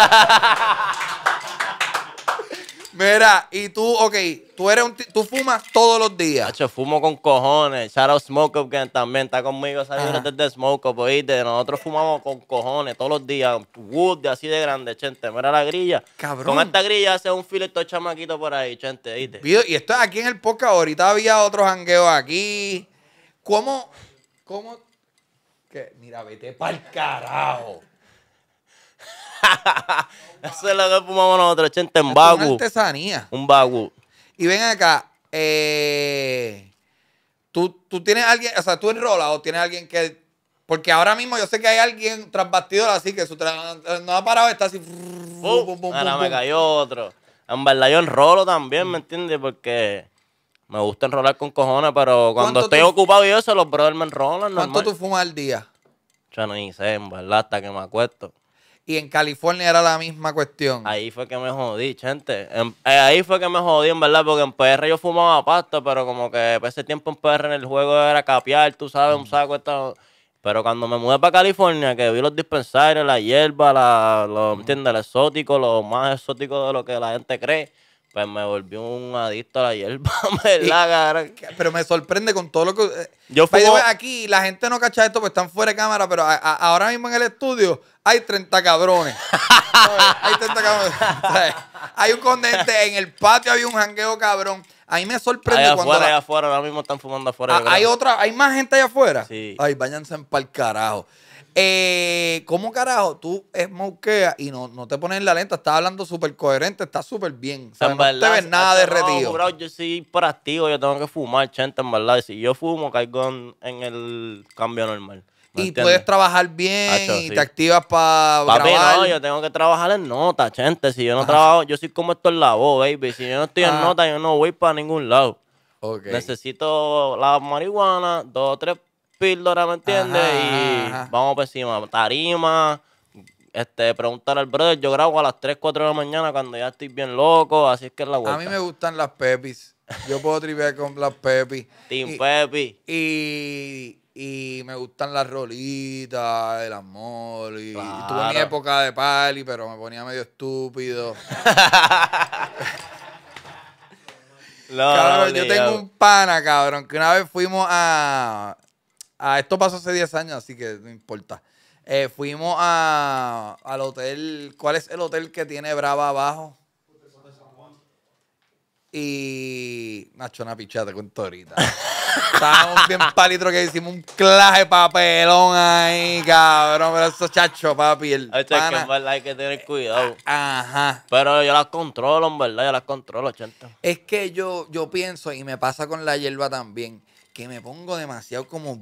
Mira, y tú, ok, tú eres un tú fumas todos los días. Yo fumo con cojones. Shout out Smoke Up, que también está conmigo Saludos antes desde Smoke Up, oíste. Nosotros fumamos con cojones todos los días. Wood de así de grande, gente. Mira la grilla. Cabrón. Con esta grilla hace un fileto chamaquito por ahí, gente, oíste. Y esto aquí en el podcast. Ahorita había otro jangueo aquí. ¿Cómo? ¿Cómo? ¿Qué? Mira, vete pa'l carajo. Eso es lo que fumamos nosotros, gente, en bagu. Una artesanía. Un bagu. Y ven acá, eh, ¿tú, tú tienes alguien, o sea, tú enrolas o tienes alguien que. Porque ahora mismo yo sé que hay alguien tras así que su no ha parado, está así. Uh, ahora me cayó otro. En verdad yo enrolo también, ¿me mm. entiendes? Porque. Me gusta enrolar con cojones, pero cuando estoy ocupado y eso, los brothers me enrolan. ¿Cuánto tú fumas al día? Yo no hice, en verdad, hasta que me acuesto. Y en California era la misma cuestión. Ahí fue que me jodí, gente. Eh, ahí fue que me jodí, en verdad, porque en PR yo fumaba pasta, pero como que ese tiempo en PR en el juego era capear, tú sabes, un mm. saco, esto Pero cuando me mudé para California, que vi los dispensarios, la hierba, la, lo, mm. ¿entiendes? el exótico, lo más exótico de lo que la gente cree, pues me volvió un adicto a la hierba, la Pero me sorprende con todo lo que... Eh, yo Aquí la gente no cacha esto porque están fuera de cámara, pero ahora mismo en el estudio hay 30 cabrones. hay 30 cabrones. Hay un condente, en el patio había un jangueo cabrón. Ahí me sorprende cuando. Afuera, afuera, ahora mismo están fumando afuera. Ah, hay otra, hay más gente allá afuera. Sí. Ay, váyanse para el carajo. Eh, ¿Cómo carajo tú es Moquea y no, no te pones en la lenta? Estás hablando súper coherente, estás súper bien. no te ves nada derretido. No, yo soy hiperactivo, yo tengo que fumar, gente, en verdad. Si yo fumo, caigo en, el cambio normal. Y puedes trabajar bien y te activas para grabar. no, yo tengo que trabajar en nota, gente. Si yo no ah. trabajo, yo soy como esto en la voz, baby. Si yo no estoy en ah. nota, yo no voy para ningún lado. Necesito la marihuana, dos o tres píldora, ¿me entiendes? y vamos por encima, tarima, este, preguntar al brother, yo grabo a las 3, 4 de la mañana cuando ya estoy bien loco, así es que la vuelta. A mí me gustan las pepis, yo puedo tripear con las pepis. Team y, Y, me gustan las rolitas, el amor. Y, tuve mi época de pali, pero me ponía medio estúpido. yo tengo un pana, cabrón, que una vez fuimos a. Ah, esto pasó hace 10 años, así que no importa. Eh, fuimos al hotel. ¿Cuál es el hotel que tiene Brava abajo? Y. Nacho, una pichada, te cuento ahorita. Estábamos bien palitro que hicimos un claje papelón ahí, cabrón. Pero esos chachos, papi. que hay que tener cuidado. Eh, ajá. Pero yo las controlo, en verdad, yo las controlo, chanta. Es que yo, yo pienso, y me pasa con la hierba también que me pongo demasiado como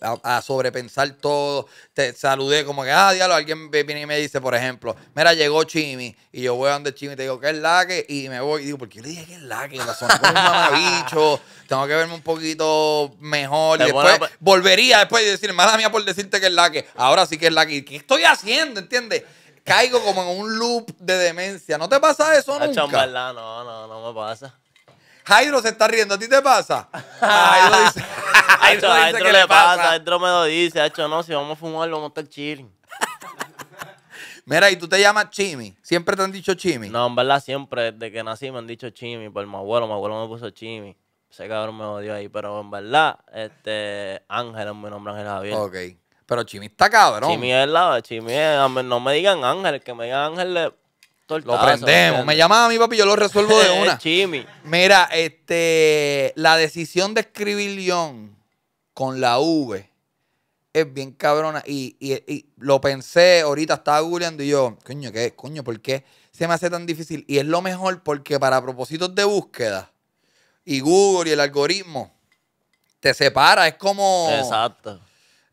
a, sobrepensar todo. Te saludé como que, ah, diablo, alguien viene y me dice, por ejemplo, mira, llegó Chimi y yo voy a donde Chimi te digo, ¿qué es la que? Y me voy y digo, ¿por qué le dije que es la que? La son un mamabicho, tengo que verme un poquito mejor. y después volvería después y decir, madre mía por decirte que es la que. Ahora sí que es la que. ¿Qué estoy haciendo? ¿Entiendes? Caigo como en un loop de demencia. ¿No te pasa eso nunca? no, no, no me pasa. Jairo se está riendo, ¿a ti te pasa? Jairo dice, Jairo le pasa. Jairo me lo dice, hecho no, si vamos a fumar, vamos a estar chilling. Mira, y tú te llamas Chimi. ¿Siempre te han dicho Chimi? No, en verdad, siempre. Desde que nací me han dicho Chimi por mi abuelo. Mi abuelo me puso Chimi. Ese cabrón me odió ahí, pero en verdad, este, Ángel es mi nombre, Ángel Javier. Ok. Pero Chimi está cabrón. Chimi es lado. Chimi es, no me digan Ángel, que me digan Ángel lo prendemos. Me llamaba mi papi, yo lo resuelvo de una. Chimi. Mira, este, la decisión de escribir León con la V es bien cabrona. Y, lo pensé ahorita, estaba googleando y yo, coño, ¿qué? Coño, ¿por qué se me hace tan difícil? Y es lo mejor porque para propósitos de búsqueda y Google y el algoritmo te separa. Es como. Exacto.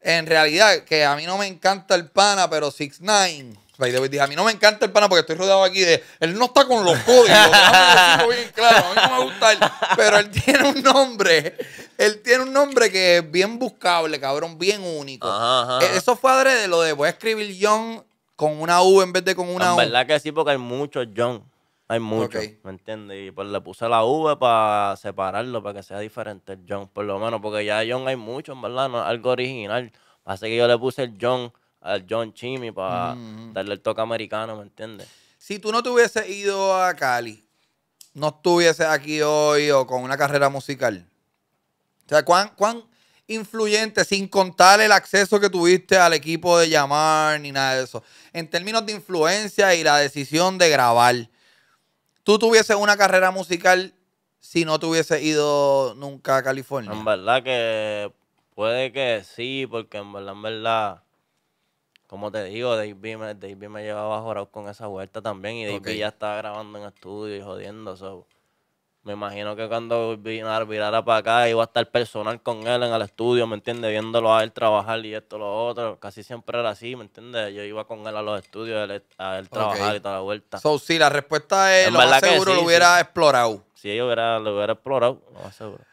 En realidad, que a mí no me encanta el pana, pero 6 9 a mí no me encanta el pana porque estoy rodeado aquí de. Él no está con los códigos. A mí no me gusta él. Pero él tiene un nombre. Él tiene un nombre que es bien buscable, cabrón, bien único. Ajá, eh, Eso fue adrede lo de voy a escribir John con una U en vez de con una U. En verdad que sí, porque hay muchos John. Hay muchos, ¿me entiendes? Y pues le puse la V para separarlo, para que sea diferente el John, por lo menos, porque ya John hay muchos, ¿verdad? algo original. Así que yo le puse el John al John Chimmy para mm-hmm. darle el toque americano, ¿me entiendes? Si tú no te hubieses ido a Cali, no estuvieses aquí hoy o con una carrera musical. O sea, ¿cuán, cuán influyente, sin contar el acceso que tuviste al equipo de llamar ni nada de eso, en términos de influencia y la decisión de grabar, tú tuvieses una carrera musical si no te hubieses ido nunca a California? En verdad que puede que sí, porque en verdad, en verdad, como te digo, David me, Davey me llevaba jorado con esa vuelta también. Y David ya estaba grabando en estudio y jodiendo. So. Me imagino que cuando Vinar virara para acá iba a estar personal con él en el estudio, ¿me entiendes? Viéndolo a él trabajar y esto, lo otro. Casi siempre era así, ¿me entiendes? Yo iba con él a los estudios, a él, trabajar y toda la vuelta. So, sí, la respuesta es, lo más seguro lo hubiera explorado. Si yo hubiera, lo hubiera explorado, lo más seguro.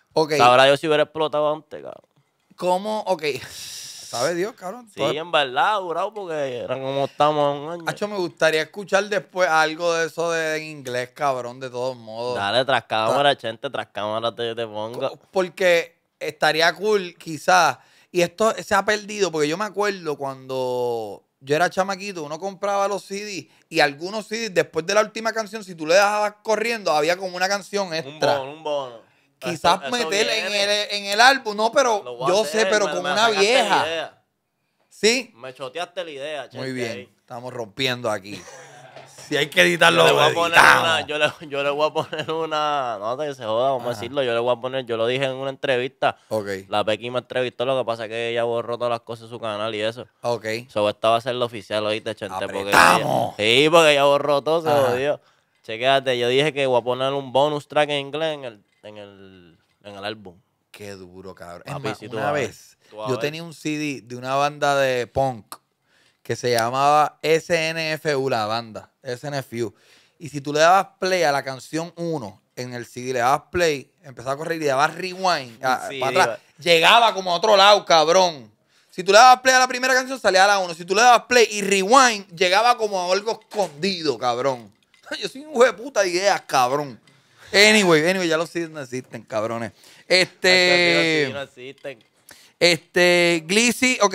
Ahora yo sí hubiera explotado antes, cabrón. ¿Cómo? Ok. Sabe Dios, cabrón. Sí, en verdad, durado, porque eran como estamos un año. Hacho, me gustaría escuchar después algo de eso de en inglés, cabrón, de todos modos. Dale, tras cámara, gente, tras cámara te, te pongo. Porque estaría cool, quizás. Y esto se ha perdido, porque yo me acuerdo cuando yo era chamaquito, uno compraba los CDs y algunos CDs, después de la última canción, si tú le dejabas corriendo, había como una canción Un bono, un bono quizás meter en el, en el, álbum, no, pero yo sé, pero con una vieja. ¿Sí? Me choteaste la idea, Muy bien, estamos rompiendo aquí. si hay que editarlo, yo le, voy a poner una, yo, le, yo le voy a poner una. No, que se joda, vamos a decirlo. Yo le voy a poner, yo lo dije en una entrevista. Ok. La Becky me entrevistó, lo que pasa es que ella borró todas las cosas de su canal y eso. Ok. Sobre esto va a ser lo oficial, oíste, Chente. Porque sí, porque ella borró todo, se jodió. Chequéate, yo dije que voy a poner un bonus track en inglés en el en el, álbum. Qué duro, cabrón. una vez, yo tenía un CD de una banda de punk que se llamaba SNFU, la banda, SNFU. Y si tú le dabas play a la canción 1 en el CD, le dabas play, empezaba a correr y le dabas rewind ah, llegaba como a otro lado, cabrón. Si tú le dabas play a la primera canción, salía a la 1. Si tú le dabas play y rewind, llegaba como a algo escondido, cabrón. Yo soy un hijo de puta idea, cabrón. Anyway, anyway, ya los sí no existen, cabrones. Este. Este, Glissy, ok.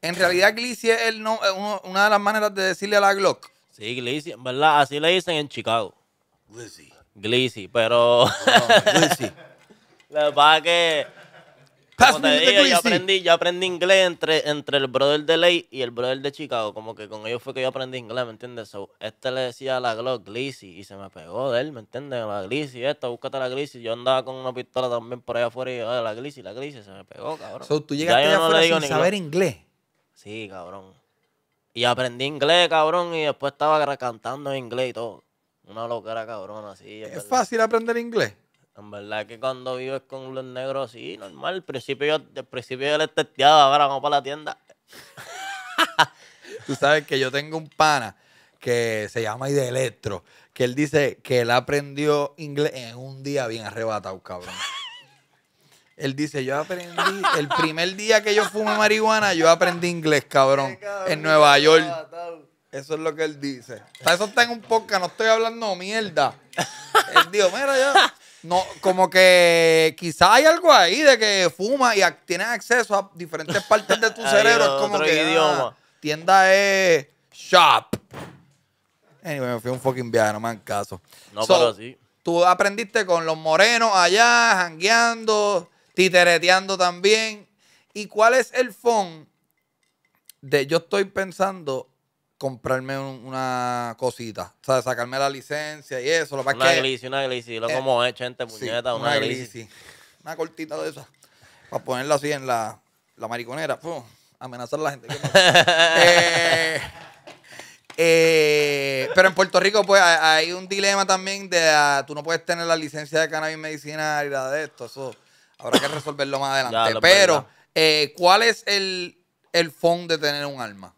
En realidad, Glissy es no, eh, una de las maneras de decirle a la Glock. Sí, Glissy, en verdad, así le dicen en Chicago. Glissy. Glissy, pero. No, oh, Glissy. Lo que pasa que como te yo aprendí, yo aprendí inglés entre, entre el brother de Ley y el brother de Chicago. Como que con ellos fue que yo aprendí inglés, ¿me entiendes? So, este le decía a la Glock y se me pegó de él, ¿me entiendes? La Glissy, esta, búscate la Glissy. Yo andaba con una pistola también por allá afuera y ah, la Glissy, la Glissy se me pegó, cabrón. So, tú llegaste allá sin saber inglés. Sí, cabrón. Y aprendí inglés, cabrón, y después estaba cantando en inglés y todo. Una era, cabrón, así. ¿Es fácil aprender inglés? En verdad que cuando vives con los negros, sí, normal. Al principio yo, al principio yo les ahora vamos para la tienda. Tú sabes que yo tengo un pana que se llama Idelectro, que él dice que él aprendió inglés en un día bien arrebatado, cabrón. Él dice, yo aprendí, el primer día que yo fumé marihuana, yo aprendí inglés, cabrón, en Nueva York. Eso es lo que él dice. O eso está en un podcast, no estoy hablando mierda. Él dijo, mira, yo no, como que quizá hay algo ahí de que fuma y tienes acceso a diferentes partes de tu cerebro. Es como que idioma. Ah, tienda es shop. Anyway, me fui un fucking viaje, no me caso. No, pero sí. Tú aprendiste con los morenos allá, jangueando, titereteando también. ¿Y cuál es el fondo de yo estoy pensando comprarme una cosita. O sea, sacarme la licencia y eso. Lo una que, una glici. Lo eh, como gente, puñeta, una, una Una cortita de esas. Para ponerla así en la, mariconera. amenazar a la gente. Eh, eh, pero en Puerto Rico, pues, hay un dilema también de ah, tú no puedes tener la licencia de cannabis medicinal y la de esto. Eso habrá que resolverlo más adelante. pero, ¿cuál es el, el fondo de tener un arma?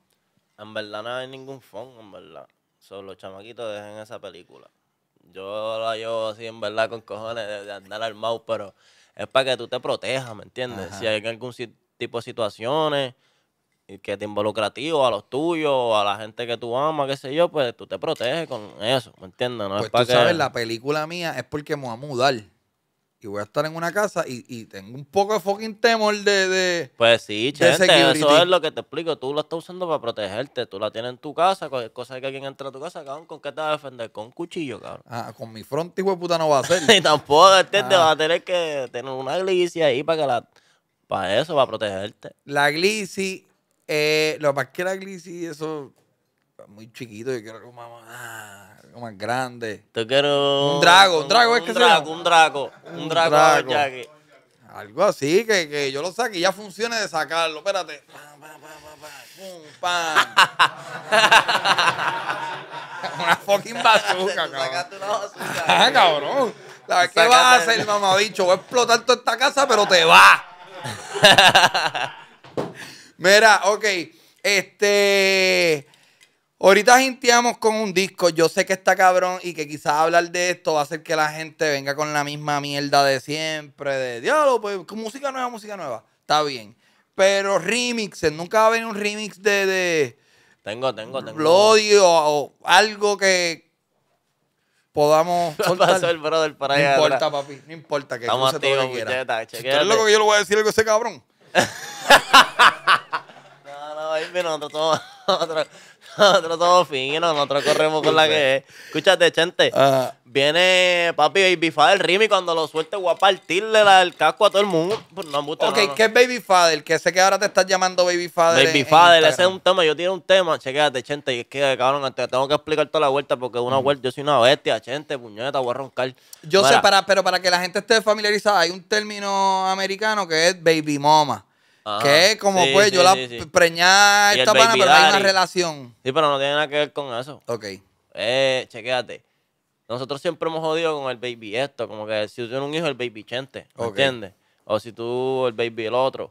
En verdad no hay ningún fondo, en verdad. Solo los chamaquitos dejen esa película. Yo la llevo así, en verdad, con cojones de, andar al armado, pero es para que tú te protejas, ¿me entiendes? Si hay algún tipo de situaciones que te involucra a a los tuyos o a la gente que tú amas, qué sé yo, pues tú te proteges con eso, ¿me entiendes? No es pues para tú sabes, la película mía es porque me voy a mudar y voy a estar en una casa y, tengo un poco de fucking temor de. de pues sí, de eso es lo que te explico. Tú lo estás usando para protegerte. Tú la tienes en tu casa. Cualquier cosa que alguien entra a tu casa, cabrón, ¿con qué te vas a defender? Con un cuchillo, cabrón. Ah, con mi front, y de no va a ser. ni tampoco, ¿entiendes? Te ah. Vas a tener que tener una glicia ahí para que la. Para eso, para protegerte. La glissi, Eh, lo más que la glissi eso muy chiquito, yo quiero ah, algo más, grande. Te quiero. Un drago, un drago es que un drago, Un drago, un drago, un drago. Algo así, que, que yo lo saque y ya funcione de sacarlo. Espérate. Pam, pam, pam, una fucking bazooka, cabrón. Sacaste una bazooka. Ah, eh. cabrón. qué vas a hacer, mamabicho? Voy a explotar toda esta casa, pero te va. Mira, ok. Este. Ahorita hinteamos con un disco. Yo sé que está cabrón y que quizás hablar de esto va a hacer que la gente venga con la misma mierda de siempre, de Diablo, pues música nueva, música nueva. Está bien. Pero remixes, nunca va a venir un remix de. de tengo, tengo, tengo. Bloody o, algo que podamos. No importa, papi. No importa que Estamos se todo que quiera. Si tú eres que yo le voy a decir algo a ese cabrón. no, no, ahí nosotros Toma Nosotros nosotros somos finos, nosotros corremos con la que es. Escúchate, gente. Ah. Viene papi Baby Father Rimi cuando lo suelte voy a partirle el casco a todo el mundo. Pues, ok, ¿qué es Baby Father? Que sé que ahora te estás llamando Baby Father. Baby Father, ese es un tema. Yo tiene un tema, chequéate, gente. Y es que, cabrón, te tengo que explicar toda la vuelta porque una vuelta, yo soy una bestia, gente, puñeta, voy a roncar. Yo sé, para, pero para que la gente esté familiarizada, hay un término americano que es Baby Mama que como pues yo la preñé esta pana, pero hay una relación. Sí, pero no tiene nada que ver con eso. Ok. Eh, chequéate. Nosotros siempre hemos jodido con el baby esto, como que si tú tienes un hijo, el baby chente, entiendes? O si tú, el baby el otro.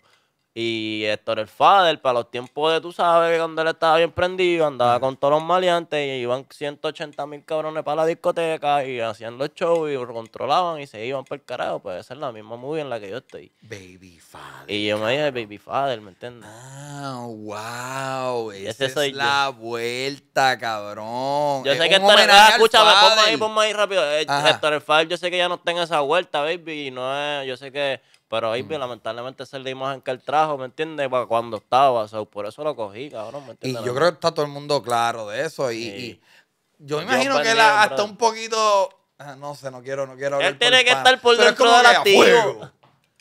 Y Héctor el Fader, para los tiempos de tú sabes cuando él estaba bien prendido, andaba con todos los maleantes y iban 180 mil cabrones para la discoteca y hacían los shows y lo controlaban y se iban por el carajo. Pues esa la misma movie en la que yo estoy. Baby Fader. Y yo me dije Baby Fader, ¿me entiendes? Ah, wow. Esa es la vuelta, cabrón. Yo sé que Héctor el Fader, escúchame, ponme ahí, ponme ahí rápido. Eh, Héctor el Fader, yo sé que ya no tengo esa vuelta, baby. Y no es, yo sé que pero ahí, pues, lamentablemente, esa es la imagen que él trajo, ¿me entiendes? Para cuando estaba, o sea, por eso lo cogí, cabrón, Y yo creo que está todo el mundo claro de eso. Y, yo me imagino que él hasta un poquito. Ah, no sé, no quiero, no quiero hablar Él tiene que estar por dentro dentro del activo.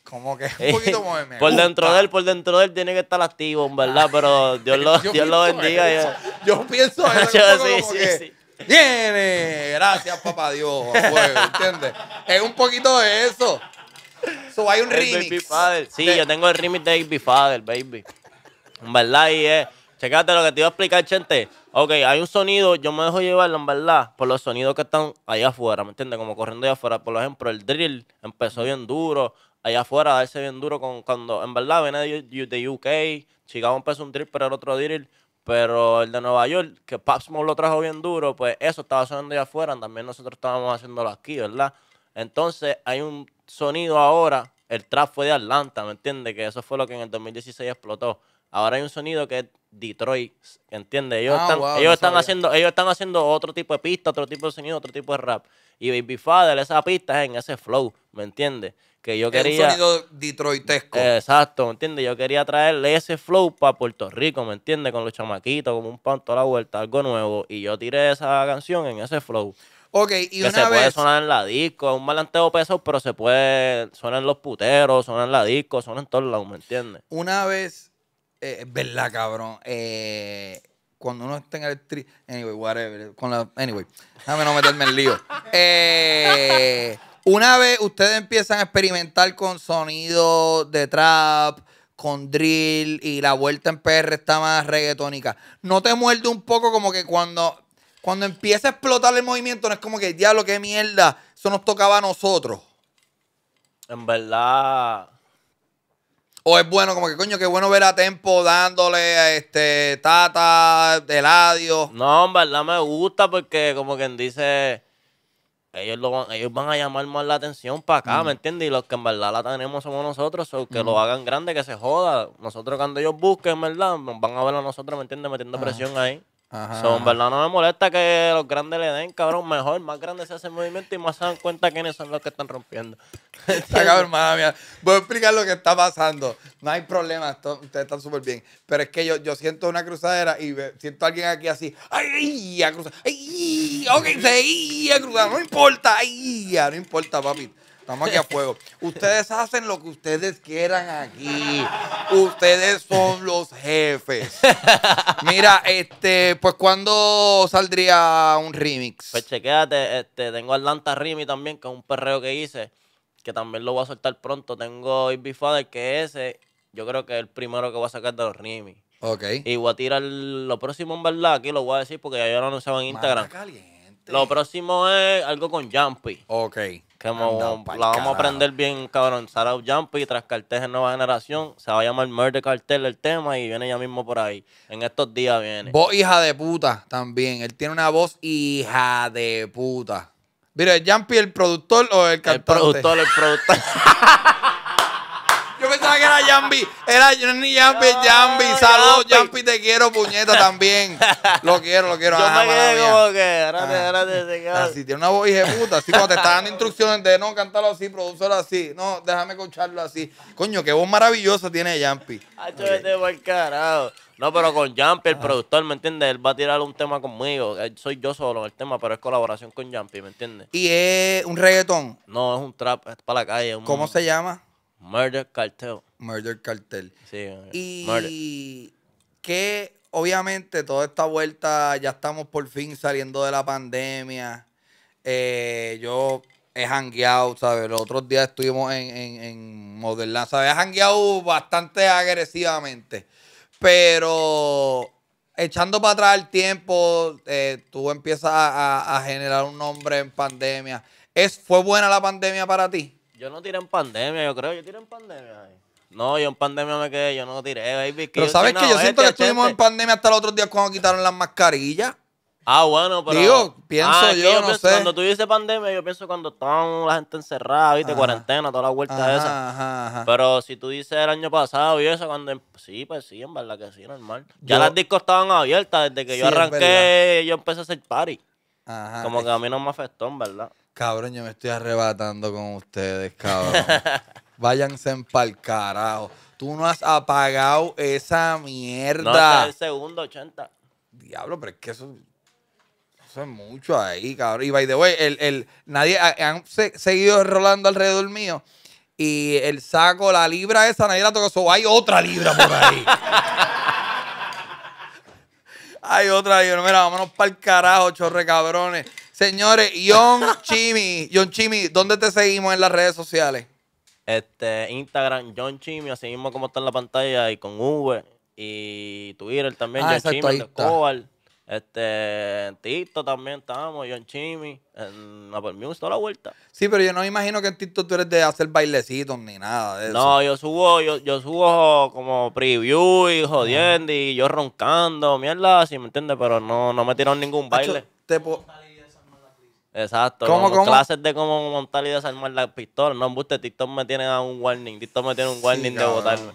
Como que un poquito movimiento. por dentro de él, por dentro de él tiene que estar activo, en verdad, ah, pero Dios lo, lo bendiga. Yo pienso eso. sí, sí. gracias papá Dios, ¿me ¿entiendes? Es un poquito de eso. So, hay un remix. Sí, yo tengo el remix de Baby Father, baby. En verdad, y es. Checate lo que te iba a explicar, gente. Ok, hay un sonido, yo me dejo llevarlo, en verdad, por los sonidos que están allá afuera, ¿me entiendes? Como corriendo allá afuera. Por ejemplo, el drill empezó bien duro, allá afuera, a bien duro con, cuando, en verdad, viene de, UK, Chicago empezó un drill, pero el otro drill, pero el de Nueva York, que Papsmo lo trajo bien duro, pues eso estaba sonando allá afuera, también nosotros estábamos haciéndolo aquí, ¿verdad? Entonces, hay un sonido ahora, el trap fue de Atlanta, ¿me entiendes? Que eso fue lo que en el 2016 explotó. Ahora hay un sonido que es Detroit, ¿entiendes? Ellos, ah, están, ellos, están haciendo, ellos están haciendo otro tipo de pista, otro tipo de sonido, otro tipo de rap. Y Baby Father, esa pista es en ese flow, ¿me entiendes? Que yo quería... Es un sonido detroitesco. exacto, ¿me entiendes? Yo quería traerle ese flow para Puerto Rico, ¿me entiendes? Con los chamaquitos, como un panto a la vuelta, algo nuevo. Y yo tiré esa canción en ese flow. Ok, y que una se puede sonar en la disco, es un malanteo peso, pero se puede... sonar en los puteros, sonar en la disco, sonar en todos lados, ¿me entiendes? Una vez... Eh, verdad, cabrón. Eh, cuando uno está en el tri... Anyway, whatever. Con la... Anyway, déjame no meterme en lío. Eh, una vez ustedes empiezan a experimentar con sonido de trap, con drill y la vuelta en PR está más reggaetónica, ¿no te muerde un poco como que cuando cuando empieza a explotar el movimiento, no es como que, diablo, qué mierda, eso nos tocaba a nosotros. En verdad. O es bueno, como que, coño, qué bueno ver a Tempo dándole a este, Tata, Eladio. No, en verdad me gusta porque, como quien dice, ellos, van, ellos van a llamar más la atención para acá, ¿me entiendes? Y los que en verdad la tenemos somos nosotros, o que lo hagan grande, que se joda. Nosotros cuando ellos busquen, en verdad, van a ver a nosotros, ¿me entiendes? Metiendo ah. presión ahí son verdad no me molesta que los grandes le den, cabrón, mejor, más grandes se hacen movimiento y más se dan cuenta quiénes son los que están rompiendo. Está cabrón, madre Voy a explicar lo que está pasando. No hay problema, ustedes están súper bien. Pero es que yo, yo siento una cruzadera y siento a alguien aquí así, ¡ay! A cruzar, ¡ay! Ok, se a cruzar, no importa, ¡ay! No importa, papi. Estamos aquí a fuego. ustedes hacen lo que ustedes quieran aquí. Ustedes son los jefes. Mira, este, pues ¿cuándo saldría un remix? Pues chequéate, este, tengo Atlanta Rimi también, que es un perreo que hice, que también lo voy a soltar pronto. Tengo Irby Father, que ese, yo creo que es el primero que voy a sacar de los Rimi. Ok. Y voy a tirar lo próximo en verdad, aquí lo voy a decir porque ya yo lo anunciaba en Instagram. Este. Lo próximo es algo con Jumpy. Ok. Que la vamos a aprender bien, cabrón. Sara Jumpy, tras cartel de nueva generación. Se va a llamar Murder Cartel el tema y viene ya mismo por ahí. En estos días viene. Voz hija de puta también. Él tiene una voz hija de puta. Mira, ¿el Jumpy el productor o el cantante? El productor, el productor. que era Jambi, Era ni Jambi, Saludos, Yambi, te quiero, puñeta, también. Lo quiero, lo quiero. Yo me quedé como que, espérate, ah. espérate. Así, tiene una voz y puta. Así cuando te está dando instrucciones de no cantarlo así, producirlo así. No, déjame escucharlo así. Coño, qué voz maravillosa tiene Jambi vete por carajo. No, pero con Jumpy, el ah. productor, ¿me entiendes? Él va a tirar un tema conmigo. Soy yo solo en el tema, pero es colaboración con Jumpy, ¿me entiendes? ¿Y es un reggaetón? No, es un trap, es para la calle. ¿Cómo se llama? Murder Cartel. Murder Cartel. Sí, eh, y que obviamente toda esta vuelta ya estamos por fin saliendo de la pandemia. Eh, yo he hangueado, ¿sabes? Los otros días estuvimos en, en, en ¿sabes? He hangueado bastante agresivamente. Pero echando para atrás el tiempo, eh, tú empiezas a, a, generar un nombre en pandemia. ¿Es, ¿Fue buena la pandemia para ti? Yo no tiré en pandemia, yo creo. Yo tiré en pandemia. No, yo en pandemia me quedé, yo no tiré, baby. Pero sabes que yo siento que estuvimos en pandemia hasta los otros días cuando quitaron las mascarillas. Ah, bueno, pero. Digo, pienso ah, yo, no sé. Cuando tú dices pandemia, yo pienso cuando estaban la gente encerrada, viste, cuarentena, toda la vuelta ajá, esa. Ajá, pero si tú dices el año pasado y eso, cuando. Em-, sí, pues sí, en verdad que sí, normal. Ya las discos estaban abiertas desde que yo arranqué, yo empecé a hacer party. Como que a mí no me afectó, en verdad. Cabrón, yo me estoy arrebatando con ustedes, cabrón. Váyanse pa'l carajo. Tú no has apagado esa mierda. No, el segundo 80. Diablo, pero es que eso, eso es mucho ahí, cabrón. Y by the way, el, nadie han seguido rolando alrededor mío. Y el saco, la libra esa, nadie la tocó. hay otra libra por ahí. Hay otra, yo, mira, vámonos para el carajo, chorre cabrones. Señores, John Chimi, John Chimi, ¿dónde te seguimos en las redes sociales? Este, Instagram, John Chimi, así mismo como está en la pantalla, y con V, y Twitter también, ah, Chimi, Cobalt este, en TikTok también estábamos, yo en Chimi, en Apple Music, toda la vuelta. Sí, pero yo no me imagino que en TikTok tú eres de hacer bailecitos ni nada de eso. No, yo subo, yo, yo subo como preview y jodiendo y yo roncando, mierda, si me entiendes, pero no, no me tiraron ningún baile. Exacto. Clases de cómo montar y desarmar la pistola. No, buste TikTok me tiene un warning. TikTok me tiene un warning de botarme.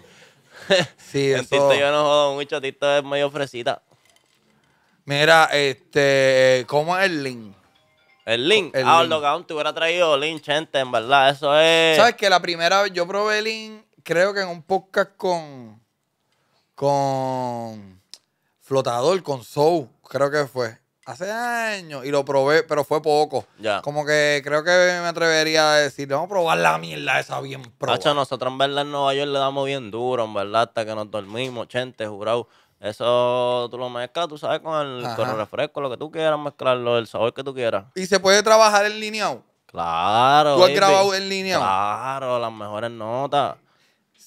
Sí, en TikTok yo no jodo mucho. TikTok es medio fresita. Mira, este, ¿cómo es el link? El link. ah, lo te hubiera traído link, chente, en verdad. Eso es. ¿Sabes que La primera vez yo probé link, creo que en un podcast con. con. Flotador, con Soul, creo que fue. Hace años. Y lo probé, pero fue poco. Ya. Como que creo que me atrevería a decir, vamos a probar la mierda esa bien pro. nosotros en verdad en Nueva York le damos bien duro, en verdad, hasta que nos dormimos, chente, jurado. Eso tú lo mezclas, tú sabes, con el, refresco, lo que tú quieras mezclarlo, el sabor que tú quieras. ¿Y se puede trabajar en lineado? Claro. ¿Tú has grabado en lineado? Claro, las mejores notas.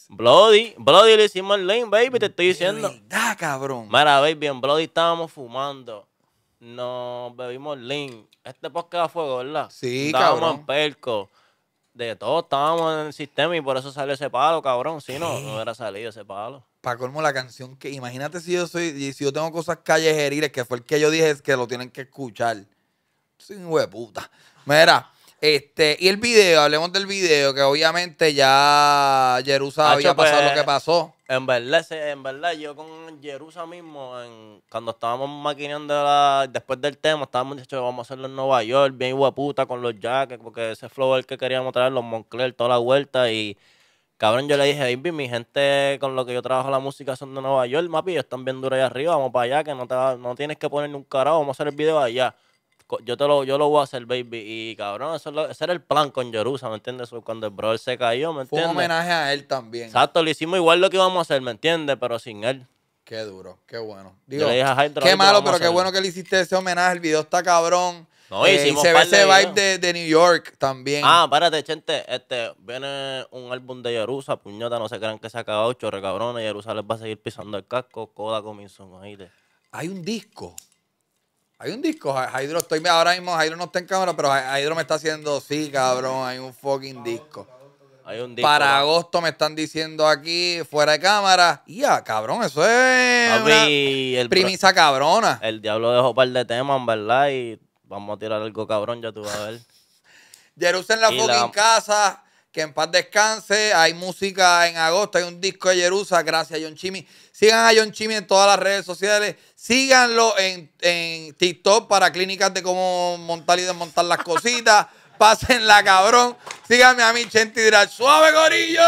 Bloody, Bloody le hicimos el link, baby, te estoy diciendo. Da, cabrón. Mira, baby, en Bloody estábamos fumando. Nos bebimos link. Este podcast a fuego, ¿verdad? Sí, estábamos cabrón. perco. De todo estábamos en el sistema y por eso salió ese palo, cabrón. Si no, no hubiera salido ese palo para colmo la canción que imagínate si yo soy si yo tengo cosas callejeras que fue el que yo dije es que lo tienen que escuchar sin un mira este y el video hablemos del video que obviamente ya Jerusa había pasado lo pues, que pasó en verdad en verdad yo con Jerusa mismo cuando estábamos maquinando la, después del tema estábamos diciendo vamos a hacerlo en Nueva York bien hueputa con los jackets porque ese flow el que queríamos traer los Moncler toda la vuelta y Cabrón, yo le dije, baby, mi gente con lo que yo trabajo la música son de Nueva York, mapi, ellos están bien duros allá arriba, vamos para allá, que no, te no tienes que poner ni un carajo, vamos a hacer el video allá. Yo, te lo, yo lo voy a hacer, baby. Y cabrón, eso ese era el plan con Jerusa, ¿me entiendes? Cuando el brother se cayó, ¿me entiendes? Fue un homenaje a él también. Exacto, le hicimos igual lo que íbamos a hacer, ¿me entiendes? Pero sin él. Qué duro, qué bueno. le dije a Jair, qué malo, pero qué bueno que le hiciste ese homenaje. El video está cabrón. No, eh, hicimos y se ve ese vibe de, New York también. Ah, párate gente. Este, viene un álbum de Yerusa Puñota no se crean que se acaba ocho, Yerusa les va a seguir pisando el casco. Coda Cominson, ahí Hay un disco. Hay un disco, Jairo estoy ahora mismo, Hydro no está en cámara, pero Hydro me está haciendo, sí, cabrón, hay un fucking disco. Hay un disco Para agosto me están diciendo aquí, fuera de cámara. Ya, cabrón, eso es. primisa cabrona. El diablo dejó un par de temas, ¿verdad? Y Vamos a tirar algo cabrón, ya tú vas a ver. en la fucking casa. Que en paz descanse. Hay música en agosto. Hay un disco de Jerusa. Gracias, John Chimi. Sigan a John Chimi en todas las redes sociales. Síganlo en, en TikTok para clínicas de cómo montar y desmontar las cositas. Pásenla, cabrón. Síganme a mí Chenti ¡Suave, gorillo!